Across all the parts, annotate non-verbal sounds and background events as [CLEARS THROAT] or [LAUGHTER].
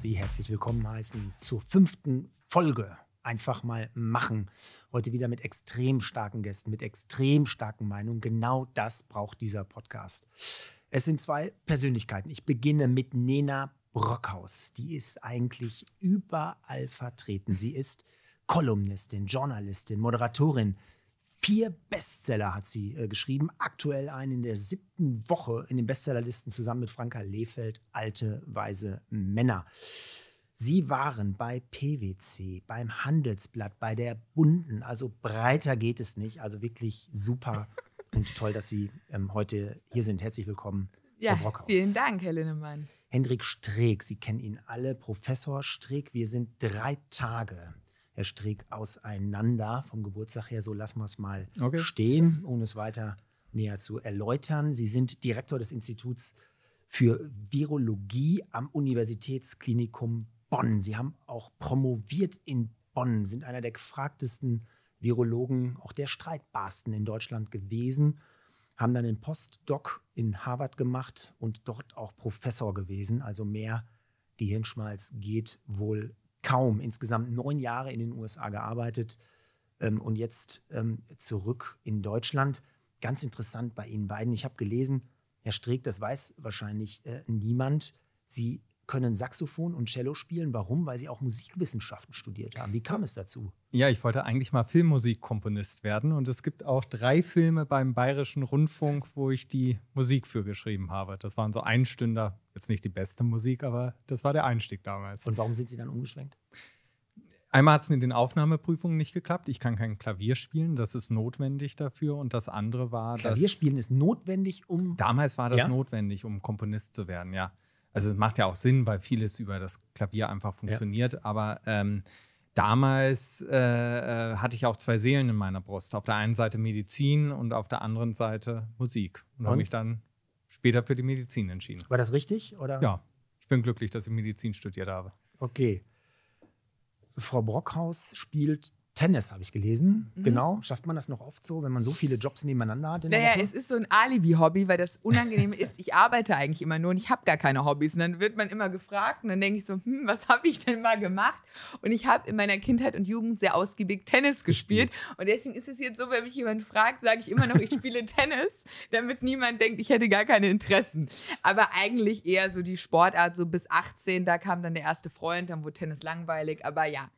Sie herzlich willkommen heißen zur fünften Folge. Einfach mal machen. Heute wieder mit extrem starken Gästen, mit extrem starken Meinungen. Genau das braucht dieser Podcast. Es sind zwei Persönlichkeiten. Ich beginne mit Nena Brockhaus. Die ist eigentlich überall vertreten. Sie ist Kolumnistin, Journalistin, Moderatorin, Vier Bestseller hat sie äh, geschrieben, aktuell einen in der siebten Woche in den Bestsellerlisten zusammen mit Franka Lefeld, Alte, Weise Männer. Sie waren bei PwC, beim Handelsblatt, bei der Bunden. Also breiter geht es nicht. Also wirklich super und toll, dass Sie ähm, heute hier sind. Herzlich willkommen, ja, Frau Brockhaus. Vielen Dank, Herr Linnemann. Hendrik Streeck, Sie kennen ihn alle, Professor Streeck. Wir sind drei Tage Herr Streeck, auseinander. Vom Geburtstag her, so lassen wir es mal okay. stehen, ohne es weiter näher zu erläutern. Sie sind Direktor des Instituts für Virologie am Universitätsklinikum Bonn. Sie haben auch promoviert in Bonn, sind einer der gefragtesten Virologen, auch der streitbarsten in Deutschland gewesen, haben dann den Postdoc in Harvard gemacht und dort auch Professor gewesen. Also mehr Gehirnschmalz geht wohl kaum insgesamt neun Jahre in den USA gearbeitet ähm, und jetzt ähm, zurück in Deutschland. Ganz interessant bei Ihnen beiden. Ich habe gelesen, Herr Streeck, das weiß wahrscheinlich äh, niemand. Sie können Saxophon und Cello spielen. Warum? Weil sie auch Musikwissenschaften studiert haben. Wie kam es dazu? Ja, ich wollte eigentlich mal Filmmusikkomponist werden und es gibt auch drei Filme beim Bayerischen Rundfunk, wo ich die Musik für geschrieben habe. Das waren so Einstünder Jetzt nicht die beste Musik, aber das war der Einstieg damals. Und warum sind Sie dann umgeschwenkt? Einmal hat es mit den Aufnahmeprüfungen nicht geklappt. Ich kann kein Klavier spielen, das ist notwendig dafür. Und das andere war, Klavierspielen dass, ist notwendig, um. Damals war das ja? notwendig, um Komponist zu werden, ja. Also es macht ja auch Sinn, weil vieles über das Klavier einfach funktioniert. Ja. Aber ähm, damals äh, äh, hatte ich auch zwei Seelen in meiner Brust. Auf der einen Seite Medizin und auf der anderen Seite Musik. Und, und? habe mich dann später für die Medizin entschieden. War das richtig? Oder? Ja, ich bin glücklich, dass ich Medizin studiert habe. Okay. Frau Brockhaus spielt Tennis habe ich gelesen. Mhm. Genau. Schafft man das noch oft so, wenn man so viele Jobs nebeneinander hat? naja, es ist so ein Alibi-Hobby, weil das Unangenehme ist, ich arbeite eigentlich immer nur und ich habe gar keine Hobbys. Und dann wird man immer gefragt und dann denke ich so, hm, was habe ich denn mal gemacht? Und ich habe in meiner Kindheit und Jugend sehr ausgiebig Tennis gespielt. Und deswegen ist es jetzt so, wenn mich jemand fragt, sage ich immer noch, ich spiele [LAUGHS] Tennis, damit niemand denkt, ich hätte gar keine Interessen. Aber eigentlich eher so die Sportart, so bis 18, da kam dann der erste Freund, dann wurde Tennis langweilig. Aber ja,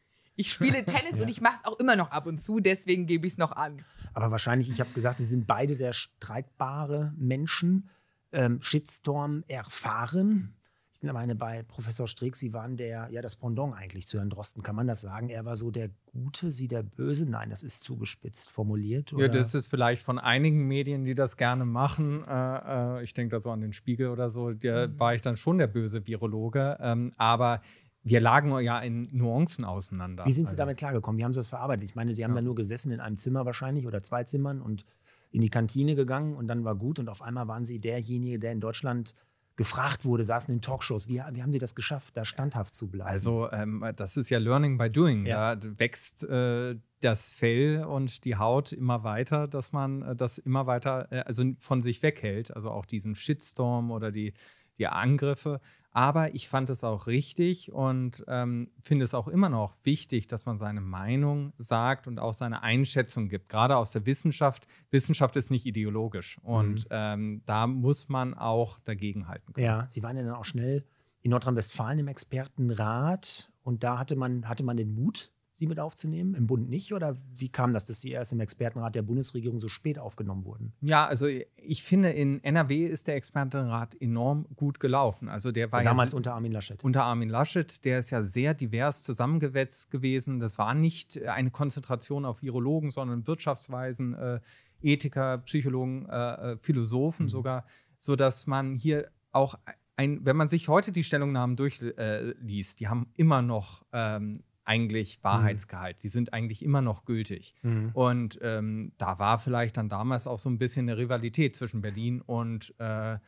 ich spiele [LAUGHS] Tennis ja. und ich mache es auch immer noch ab und zu, deswegen gebe ich es noch an. Aber wahrscheinlich, ich habe es gesagt, sie sind beide sehr streitbare Menschen, ähm, Shitstorm erfahren. Ich meine, bei Professor Strick, Sie waren der, ja, das Pendant eigentlich zu Herrn Drosten, kann man das sagen? Er war so der Gute, Sie der Böse? Nein, das ist zugespitzt formuliert. Oder? Ja, das ist vielleicht von einigen Medien, die das gerne machen. Äh, äh, ich denke da so an den Spiegel oder so, da mhm. war ich dann schon der böse Virologe. Ähm, aber wir lagen ja in Nuancen auseinander. Wie sind Sie also. damit klargekommen? Wie haben Sie das verarbeitet? Ich meine, Sie haben ja. da nur gesessen in einem Zimmer wahrscheinlich oder zwei Zimmern und in die Kantine gegangen und dann war gut und auf einmal waren Sie derjenige, der in Deutschland gefragt wurde, saßen in Talkshows. Wie, wie haben Sie das geschafft, da standhaft zu bleiben? Also ähm, das ist ja Learning by Doing. Ja. Da wächst äh, das Fell und die Haut immer weiter, dass man äh, das immer weiter äh, also von sich weghält. Also auch diesen Shitstorm oder die, die Angriffe aber ich fand es auch richtig und ähm, finde es auch immer noch wichtig, dass man seine Meinung sagt und auch seine Einschätzung gibt. Gerade aus der Wissenschaft. Wissenschaft ist nicht ideologisch und mhm. ähm, da muss man auch dagegenhalten können. Ja, Sie waren ja dann auch schnell in Nordrhein-Westfalen im Expertenrat und da hatte man, hatte man den Mut, sie mit aufzunehmen, im Bund nicht? Oder wie kam das, dass sie erst im Expertenrat der Bundesregierung so spät aufgenommen wurden? Ja, also ich finde, in NRW ist der Expertenrat enorm gut gelaufen. Also der war ja damals unter Armin Laschet. Unter Armin Laschet, der ist ja sehr divers zusammengewetzt gewesen. Das war nicht eine Konzentration auf Virologen, sondern Wirtschaftsweisen, äh, Ethiker, Psychologen, äh, äh Philosophen mhm. sogar, sodass man hier auch ein, wenn man sich heute die Stellungnahmen durchliest, äh, die haben immer noch ähm, eigentlich mhm. Wahrheitsgehalt. Mhm. Die sind eigentlich immer noch gültig. Mhm. Und ähm, da war vielleicht dann damals auch so ein bisschen eine Rivalität zwischen Berlin und äh,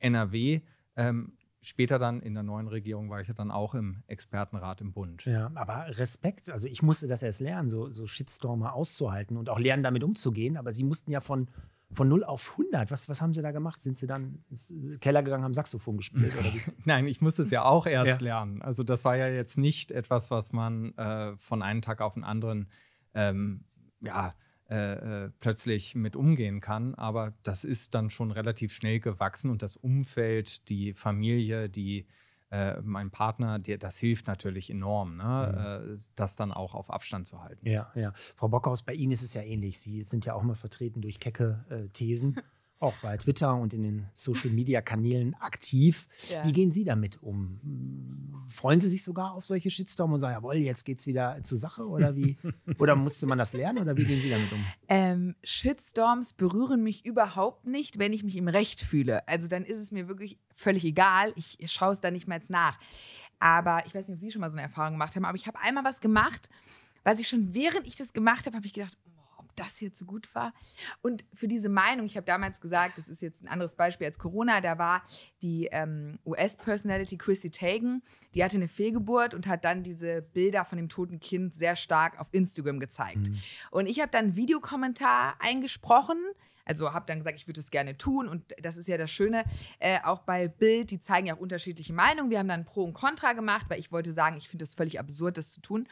NRW. Ähm, später dann in der neuen Regierung war ich ja dann auch im Expertenrat im Bund. Ja, aber Respekt, also ich musste das erst lernen, so, so Shitstormer auszuhalten und auch lernen, damit umzugehen. Aber Sie mussten ja von von 0 auf 100? Was, was haben Sie da gemacht? Sind Sie dann ins Keller gegangen, haben Saxophon gespielt? [LAUGHS] Nein, ich musste es ja auch erst ja. lernen. Also das war ja jetzt nicht etwas, was man äh, von einem Tag auf den anderen ähm, ja, äh, äh plötzlich mit umgehen kann. Aber das ist dann schon relativ schnell gewachsen und das Umfeld, die Familie, die äh, meinem Partner, der, das hilft natürlich enorm, ne? Mhm. Äh, das dann auch auf Abstand zu halten. Ja, ja. Frau Bockhaus, bei Ihnen ist es ja ähnlich. Sie sind ja auch mal vertreten durch kecke äh, Thesen. [LAUGHS] auch bei Twitter und in den Social-Media-Kanälen aktiv. Ja. Wie gehen Sie damit um? Freuen Sie sich sogar auf solche Shitstorm und sagen, jawohl, jetzt geht's wieder zur Sache? Oder wie? [LAUGHS] oder musste man das lernen? Oder wie gehen Sie damit um? Ähm, Shitstorms berühren mich überhaupt nicht, wenn ich mich im Recht fühle. Also dann ist es mir wirklich völlig egal. Ich schaue es da nicht mehr nach. Aber ich weiß nicht, ob Sie schon mal so eine Erfahrung gemacht haben, aber ich habe einmal was gemacht, was ich schon während ich das gemacht habe, habe ich gedacht, das jetzt gut war. Und für diese Meinung, ich habe damals gesagt, das ist jetzt ein anderes Beispiel als Corona, da war die ähm, US-Personality Chrissy Teigen, die hatte eine Fehlgeburt und hat dann diese Bilder von dem toten Kind sehr stark auf Instagram gezeigt. Mhm. Und ich habe dann einen Videokommentar eingesprochen. Also habe dann gesagt, ich würde es gerne tun. Und das ist ja das Schöne, äh, auch bei Bild, die zeigen ja auch unterschiedliche Meinungen. Wir haben dann Pro und Contra gemacht, weil ich wollte sagen, ich finde es völlig absurd, das zu tun.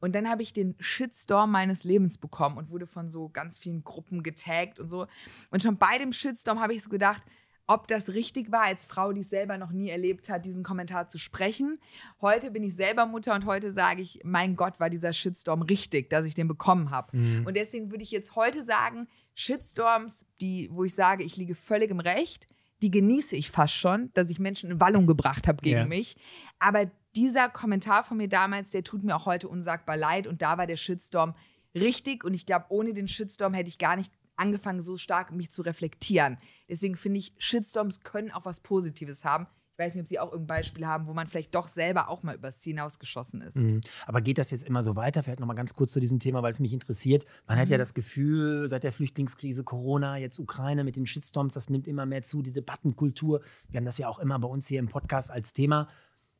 Und dann habe ich den Shitstorm meines Lebens bekommen und wurde von so ganz vielen Gruppen getaggt und so. Und schon bei dem Shitstorm habe ich so gedacht, ob das richtig war, als Frau, die es selber noch nie erlebt hat, diesen Kommentar zu sprechen. Heute bin ich selber Mutter und heute sage ich, mein Gott, war dieser Shitstorm richtig, dass ich den bekommen habe. Mhm. Und deswegen würde ich jetzt heute sagen, Shitstorms, die, wo ich sage, ich liege völlig im Recht, die genieße ich fast schon, dass ich Menschen in Wallung gebracht habe gegen yeah. mich. Aber dieser Kommentar von mir damals, der tut mir auch heute unsagbar leid. Und da war der Shitstorm richtig. Und ich glaube, ohne den Shitstorm hätte ich gar nicht angefangen, so stark mich zu reflektieren. Deswegen finde ich, Shitstorms können auch was Positives haben. Ich weiß nicht, ob Sie auch irgendein Beispiel haben, wo man vielleicht doch selber auch mal übers Ziel hinausgeschossen ist. Mhm. Aber geht das jetzt immer so weiter? Vielleicht nochmal ganz kurz zu diesem Thema, weil es mich interessiert. Man mhm. hat ja mhm. das Gefühl, seit der Flüchtlingskrise, Corona, jetzt Ukraine mit den Shitstorms, das nimmt immer mehr zu, die Debattenkultur. Wir haben das ja auch immer bei uns hier im Podcast als Thema.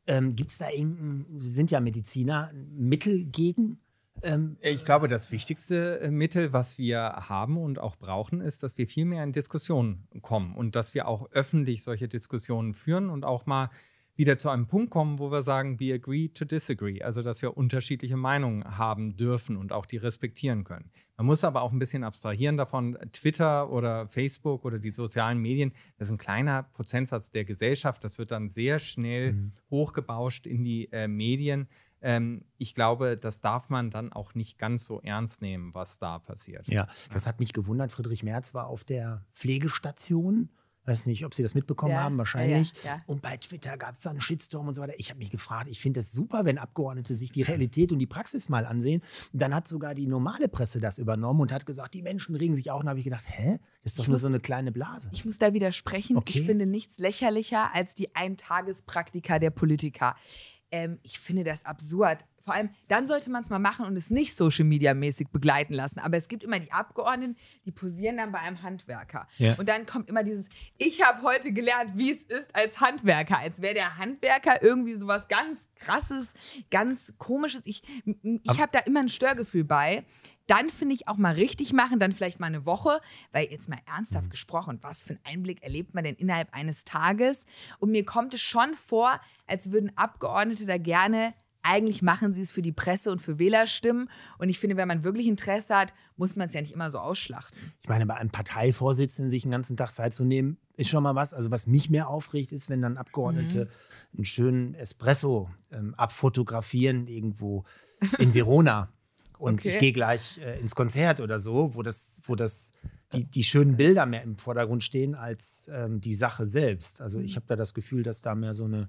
Ähm, Gibt es da irgendein, Sie sind ja Mediziner, Mittel gegen? Ähm, ich glaube, das wichtigste äh, Mittel, was wir haben und auch brauchen, ist, dass wir viel mehr in Diskussionen kommen und dass wir auch öffentlich solche Diskussionen führen und auch mal wieder zu einem Punkt kommen, wo wir sagen, we agree to disagree, also dass wir unterschiedliche Meinungen haben dürfen und auch die respektieren können. Man muss aber auch ein bisschen abstrahieren davon, Twitter oder Facebook oder die sozialen Medien, das ist ein kleiner Prozentsatz der Gesellschaft, das wird dann sehr schnell mhm. hochgebauscht in die äh, Medien. Ähm, ich glaube, das darf man dann auch nicht ganz so ernst nehmen, was da passiert. Ja, das hat mich gewundert. Friedrich Merz war auf der Pflegestation weiß nicht, ob Sie das mitbekommen ja, haben, wahrscheinlich. Ja, ja. Und bei Twitter gab es dann einen Shitstorm und so weiter. Ich habe mich gefragt, ich finde das super, wenn Abgeordnete sich die Realität und die Praxis mal ansehen. dann hat sogar die normale Presse das übernommen und hat gesagt, die Menschen regen sich auch. Und habe ich gedacht, hä? Das ist doch ich nur muss, so eine kleine Blase. Ich muss da widersprechen. Okay. Ich finde nichts lächerlicher als die Eintagespraktika der Politiker. Ähm, ich finde das absurd. Vor allem, dann sollte man es mal machen und es nicht Social Media mäßig begleiten lassen. Aber es gibt immer die Abgeordneten, die posieren dann bei einem Handwerker. Ja. Und dann kommt immer dieses: Ich habe heute gelernt, wie es ist als Handwerker. Als wäre der Handwerker irgendwie sowas ganz krasses, ganz komisches. Ich, ich habe da immer ein Störgefühl bei dann finde ich auch mal richtig machen, dann vielleicht mal eine Woche, weil jetzt mal ernsthaft gesprochen, was für einen Einblick erlebt man denn innerhalb eines Tages? Und mir kommt es schon vor, als würden Abgeordnete da gerne eigentlich machen sie es für die Presse und für Wählerstimmen. Und ich finde, wenn man wirklich Interesse hat, muss man es ja nicht immer so ausschlachten. Ich meine, bei einem Parteivorsitzenden sich den ganzen Tag Zeit zu nehmen, ist schon mal was. Also was mich mehr aufregt, ist, wenn dann Abgeordnete mhm. einen schönen Espresso ähm, abfotografieren irgendwo in Verona. [LAUGHS] und okay. ich gehe gleich äh, ins Konzert oder so, wo das, wo das die, die schönen Bilder mehr im Vordergrund stehen als ähm, die Sache selbst. Also ich mhm. habe da das Gefühl, dass da mehr so eine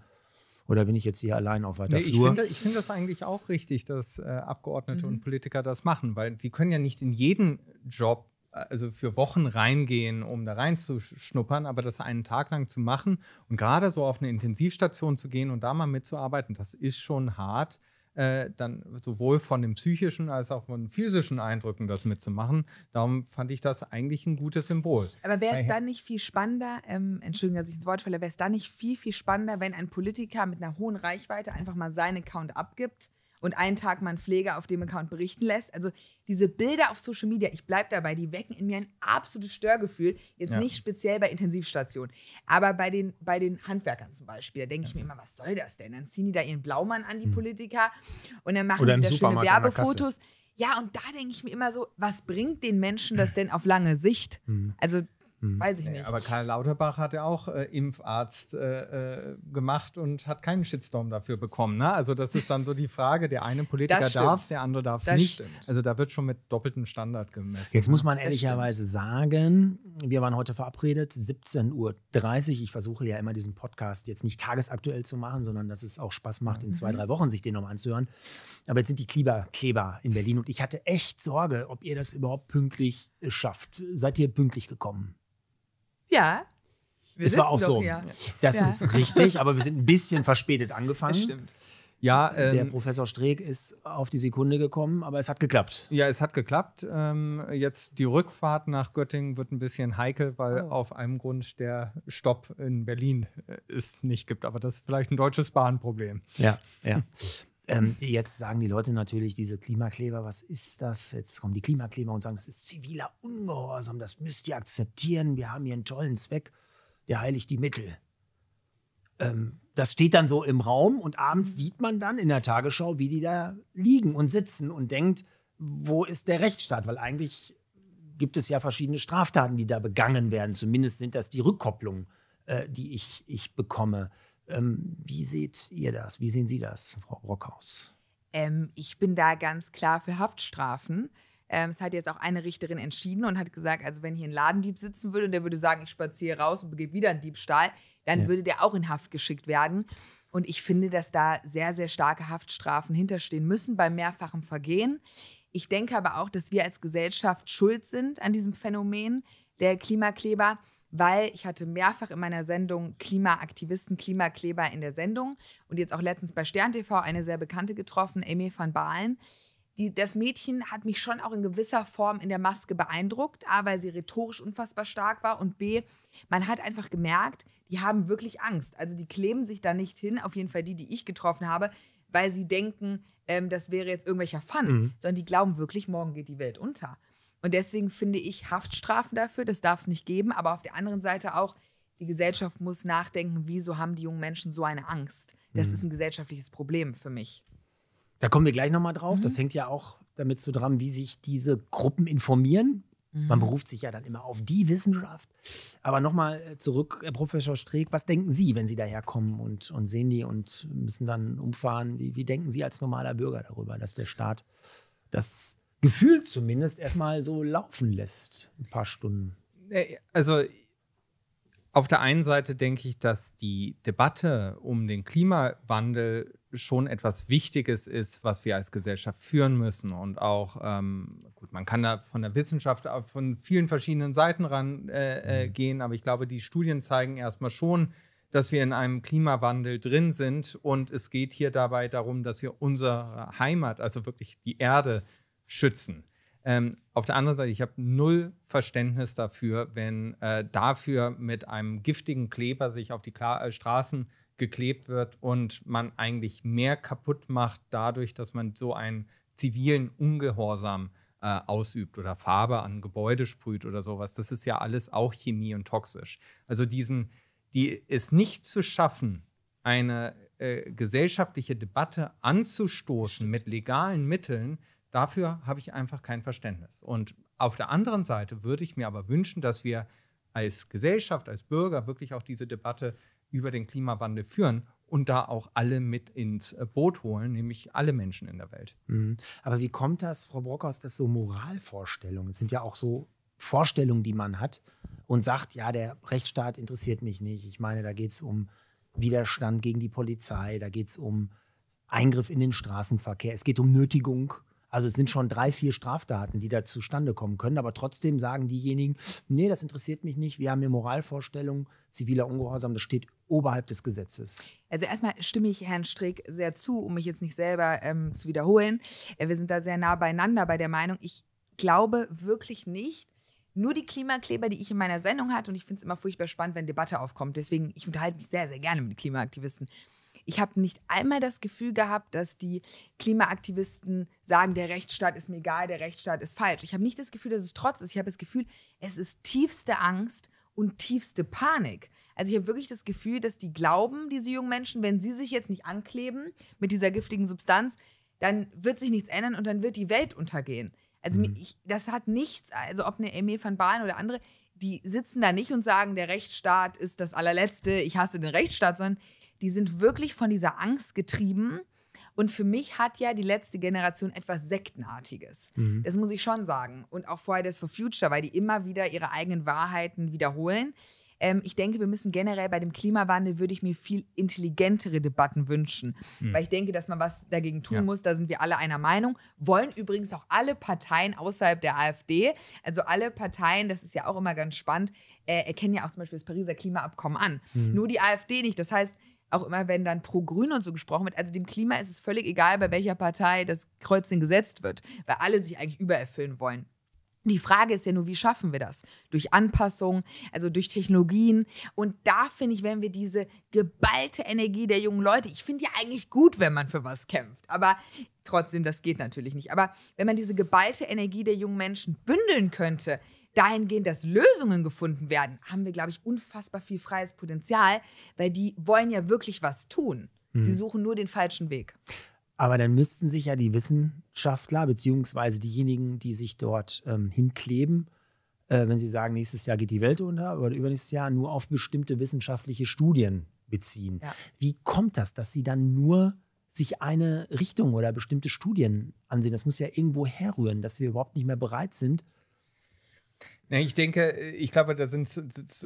oder bin ich jetzt hier allein auf weiter nee, Flur? Ich finde find das eigentlich auch richtig, dass äh, Abgeordnete mhm. und Politiker das machen, weil sie können ja nicht in jeden Job also für Wochen reingehen, um da reinzuschnuppern, aber das einen Tag lang zu machen und gerade so auf eine Intensivstation zu gehen und da mal mitzuarbeiten, das ist schon hart. Äh, dann sowohl von den psychischen als auch von physischen Eindrücken das mitzumachen. Darum fand ich das eigentlich ein gutes Symbol. Aber wäre es dann nicht viel spannender, ähm, Entschuldigung, dass ich ins Wort falle, wäre es dann nicht viel, viel spannender, wenn ein Politiker mit einer hohen Reichweite einfach mal seinen Account abgibt? und einen Tag mein Pfleger auf dem Account berichten lässt. Also diese Bilder auf Social Media, ich bleibe dabei, die wecken in mir ein absolutes Störgefühl. Jetzt ja. nicht speziell bei Intensivstationen, aber bei den, bei den Handwerkern zum Beispiel. Da denke ich mir immer, was soll das denn? Dann ziehen die da ihren Blaumann an, die hm. Politiker, und dann machen Oder sie da schöne Werbefotos. Ja, und da denke ich mir immer so, was bringt den Menschen das [CLEARS THROAT] denn auf lange Sicht? Mhm. Also hm. Weiß ich nicht. Aber Karl Lauterbach hat ja auch äh, Impfarzt äh, äh, gemacht und hat keinen Shitstorm dafür bekommen. Ne? Also das ist dann so die Frage, der eine Politiker darf es, der andere darf es nicht. Stimmt. Also da wird schon mit doppeltem Standard gemessen. Jetzt muss ne? man ehrlicherweise sagen, wir waren heute verabredet, 17.30 Uhr. Ich versuche ja immer diesen Podcast jetzt nicht tagesaktuell zu machen, sondern dass es auch Spaß macht, in zwei, mhm. drei Wochen sich den nochmal anzuhören. Aber jetzt sind die Kleber, in Berlin und ich hatte echt Sorge, ob ihr das überhaupt pünktlich äh, schafft. Seid ihr pünktlich gekommen? Ja. Wir es war auch so. Hier. Das ja. ist richtig, aber wir sind ein bisschen [LAUGHS] verspätet angefangen. Das stimmt. Ja, ähm, der Professor Streeck ist auf die Sekunde gekommen, aber es hat geklappt. Ja, es hat geklappt. Ähm, jetzt die Rückfahrt nach Göttingen wird ein bisschen heikel, weil oh. auf einem Grund der Stopp in Berlin äh, es nicht gibt. Aber das ist vielleicht ein deutsches Bahnproblem. Ja, ja. Ähm, jetzt sagen die Leute natürlich, diese Klimakleber, was ist das? Jetzt kommen die Klimakleber und sagen, das ist ziviler Ungehorsam, das müsst ihr akzeptieren, wir haben hier einen tollen Zweck, der heiligt die Mittel. Ähm, das steht dann so im Raum und abends mhm. sieht man dann in der Tagesschau, wie die da liegen und sitzen und denkt, wo ist der Rechtsstaat? Weil eigentlich gibt es ja verschiedene Straftaten, die da begangen werden. Zumindest sind das die Rückkopplungen, äh, die ich, ich bekomme. Ähm, wie seht ihr das? Wie sehen Sie das, Frau Brockhaus? Ähm, ich bin da ganz klar für Haftstrafen. Ähm, es hat jetzt auch eine Richterin entschieden und hat gesagt, also wenn hier ein Ladendieb sitzen würde und der würde sagen, ich spaziere raus und begebe wieder einen Diebstahl, dann ja. würde der auch in Haft geschickt werden. Und ich finde, dass da sehr, sehr starke Haftstrafen hinterstehen müssen bei mehrfachem Vergehen. Ich denke aber auch, dass wir als Gesellschaft schuld sind an diesem Phänomen der Klimakleber weil ich hatte mehrfach in meiner Sendung Klimaaktivisten, Klimakleber in der Sendung und jetzt auch letztens bei Stern TV eine sehr bekannte getroffen, Amy van Baalen. Die, das Mädchen hat mich schon auch in gewisser Form in der Maske beeindruckt, A, weil sie rhetorisch unfassbar stark war und B, man hat einfach gemerkt, die haben wirklich Angst. Also die kleben sich da nicht hin, auf jeden Fall die, die ich getroffen habe, weil sie denken, ähm, das wäre jetzt irgendwelcher Fun, mhm. sondern die glauben wirklich, morgen geht die Welt unter. Und deswegen finde ich Haftstrafen dafür, das darf es nicht geben. Aber auf der anderen Seite auch, die Gesellschaft muss nachdenken, wieso haben die jungen Menschen so eine Angst? Das mhm. ist ein gesellschaftliches Problem für mich. Da kommen wir gleich nochmal drauf. Mhm. Das hängt ja auch damit so dran, wie sich diese Gruppen informieren. Mhm. Man beruft sich ja dann immer auf die Wissenschaft. Aber nochmal äh, zurück, Herr Professor Streeck, was denken Sie, wenn Sie daherkommen und, und sehen die und müssen dann umfahren? Wie, wie denken Sie als normaler Bürger darüber, dass der Staat das gefühlt zumindest erstmal so laufen lässt, ein paar Stunden. Äh, also auf der einen Seite denke ich, dass die Debatte um den Klimawandel schon etwas Wichtiges ist, was wir als Gesellschaft führen müssen. Und auch, ähm, gut, man kann da von der Wissenschaft äh, von vielen verschiedenen Seiten rangehen, äh, äh, mhm. aber ich glaube, die Studien zeigen erstmal schon, dass wir in einem Klimawandel drin sind. Und es geht hier dabei darum, dass wir unsere Heimat, also wirklich die Erde, schützen. Ähm, auf der anderen Seite, ich habe null Verständnis dafür, wenn äh, dafür mit einem giftigen Kleber sich auf die Kla äh, Straßen geklebt wird und man eigentlich mehr kaputt macht dadurch, dass man so einen zivilen Ungehorsam äh, ausübt oder Farbe an Gebäude sprüht oder sowas. Das ist ja alles auch Chemie und toxisch. Also diesen, die es nicht zu schaffen, eine äh, gesellschaftliche Debatte anzustoßen mit legalen Mitteln, Dafür habe ich einfach kein Verständnis. Und auf der anderen Seite würde ich mir aber wünschen, dass wir als Gesellschaft, als Bürger wirklich auch diese Debatte über den Klimawandel führen und da auch alle mit ins äh, Boot holen, nämlich alle Menschen in der Welt. Mhm. Aber wie kommt das, Frau Brockhaus, dass so Moralvorstellungen, es sind ja auch so Vorstellungen, die man hat und sagt, ja, der Rechtsstaat interessiert mich nicht. Ich meine, da geht es um Widerstand gegen die Polizei, da geht es um Eingriff in den Straßenverkehr, es geht um Nötigung also es sind schon drei, vier Straftaten, die da zustande kommen können. Aber trotzdem sagen diejenigen, nee, das interessiert mich nicht. Wir haben hier Moralvorstellungen, ziviler Ungehorsam, das steht oberhalb des Gesetzes. Also erstmal stimme ich Herrn Strick sehr zu, um mich jetzt nicht selber ähm, zu wiederholen. Äh, wir sind da sehr nah beieinander bei der Meinung. Ich glaube wirklich nicht, nur die Klimakleber, die ich in meiner Sendung hatte. Und ich finde es immer furchtbar spannend, wenn Debatte aufkommt. Deswegen, ich unterhalte mich sehr, sehr gerne mit Klimaaktivisten. Ich habe nicht einmal das Gefühl gehabt, dass die Klimaaktivisten sagen, der Rechtsstaat ist mir egal, der Rechtsstaat ist falsch. Ich habe nicht das Gefühl, dass es trotz ist. Ich habe das Gefühl, es ist tiefste Angst und tiefste Panik. Also ich habe wirklich das Gefühl, dass die glauben, diese jungen Menschen, wenn sie sich jetzt nicht ankleben mit dieser giftigen Substanz, dann wird sich nichts ändern und dann wird die Welt untergehen. Also mhm. ich, das hat nichts, also ob eine Emil van Baalen oder andere, die sitzen da nicht und sagen, der Rechtsstaat ist das allerletzte, ich hasse den Rechtsstaat, sondern die sind wirklich von dieser Angst getrieben. Und für mich hat ja die letzte Generation etwas Sektenartiges. Mhm. Das muss ich schon sagen. Und auch Fridays for Future, weil die immer wieder ihre eigenen Wahrheiten wiederholen. Ähm, ich denke, wir müssen generell bei dem Klimawandel, würde ich mir viel intelligentere Debatten wünschen. Mhm. Weil ich denke, dass man was dagegen tun ja. muss. Da sind wir alle einer Meinung. Wollen übrigens auch alle Parteien außerhalb der AfD, also alle Parteien, das ist ja auch immer ganz spannend, äh, erkennen ja auch zum Beispiel das Pariser Klimaabkommen an. Mhm. Nur die AfD nicht. Das heißt, auch immer, wenn dann pro Grün und so gesprochen wird, also dem Klima ist es völlig egal, bei welcher Partei das Kreuzchen gesetzt wird, weil alle sich eigentlich übererfüllen wollen. Die Frage ist ja nur, wie schaffen wir das? Durch Anpassung, also durch Technologien. Und da finde ich, wenn wir diese geballte Energie der jungen Leute, ich finde ja eigentlich gut, wenn man für was kämpft, aber trotzdem, das geht natürlich nicht. Aber wenn man diese geballte Energie der jungen Menschen bündeln könnte, dahingehend, dass Lösungen gefunden werden, haben wir, glaube ich, unfassbar viel freies Potenzial, weil die wollen ja wirklich was tun. Mhm. Sie suchen nur den falschen Weg. Aber dann müssten sich ja die Wissenschaftler, beziehungsweise diejenigen, die sich dort ähm, hinkleben, äh, wenn sie sagen, nächstes Jahr geht die Welt unter oder übernächstes Jahr, nur auf bestimmte wissenschaftliche Studien beziehen. Ja. Wie kommt das, dass sie dann nur sich eine Richtung oder bestimmte Studien ansehen? Das muss ja irgendwo herrühren, dass wir überhaupt nicht mehr bereit sind, ich denke, ich glaube, da sind,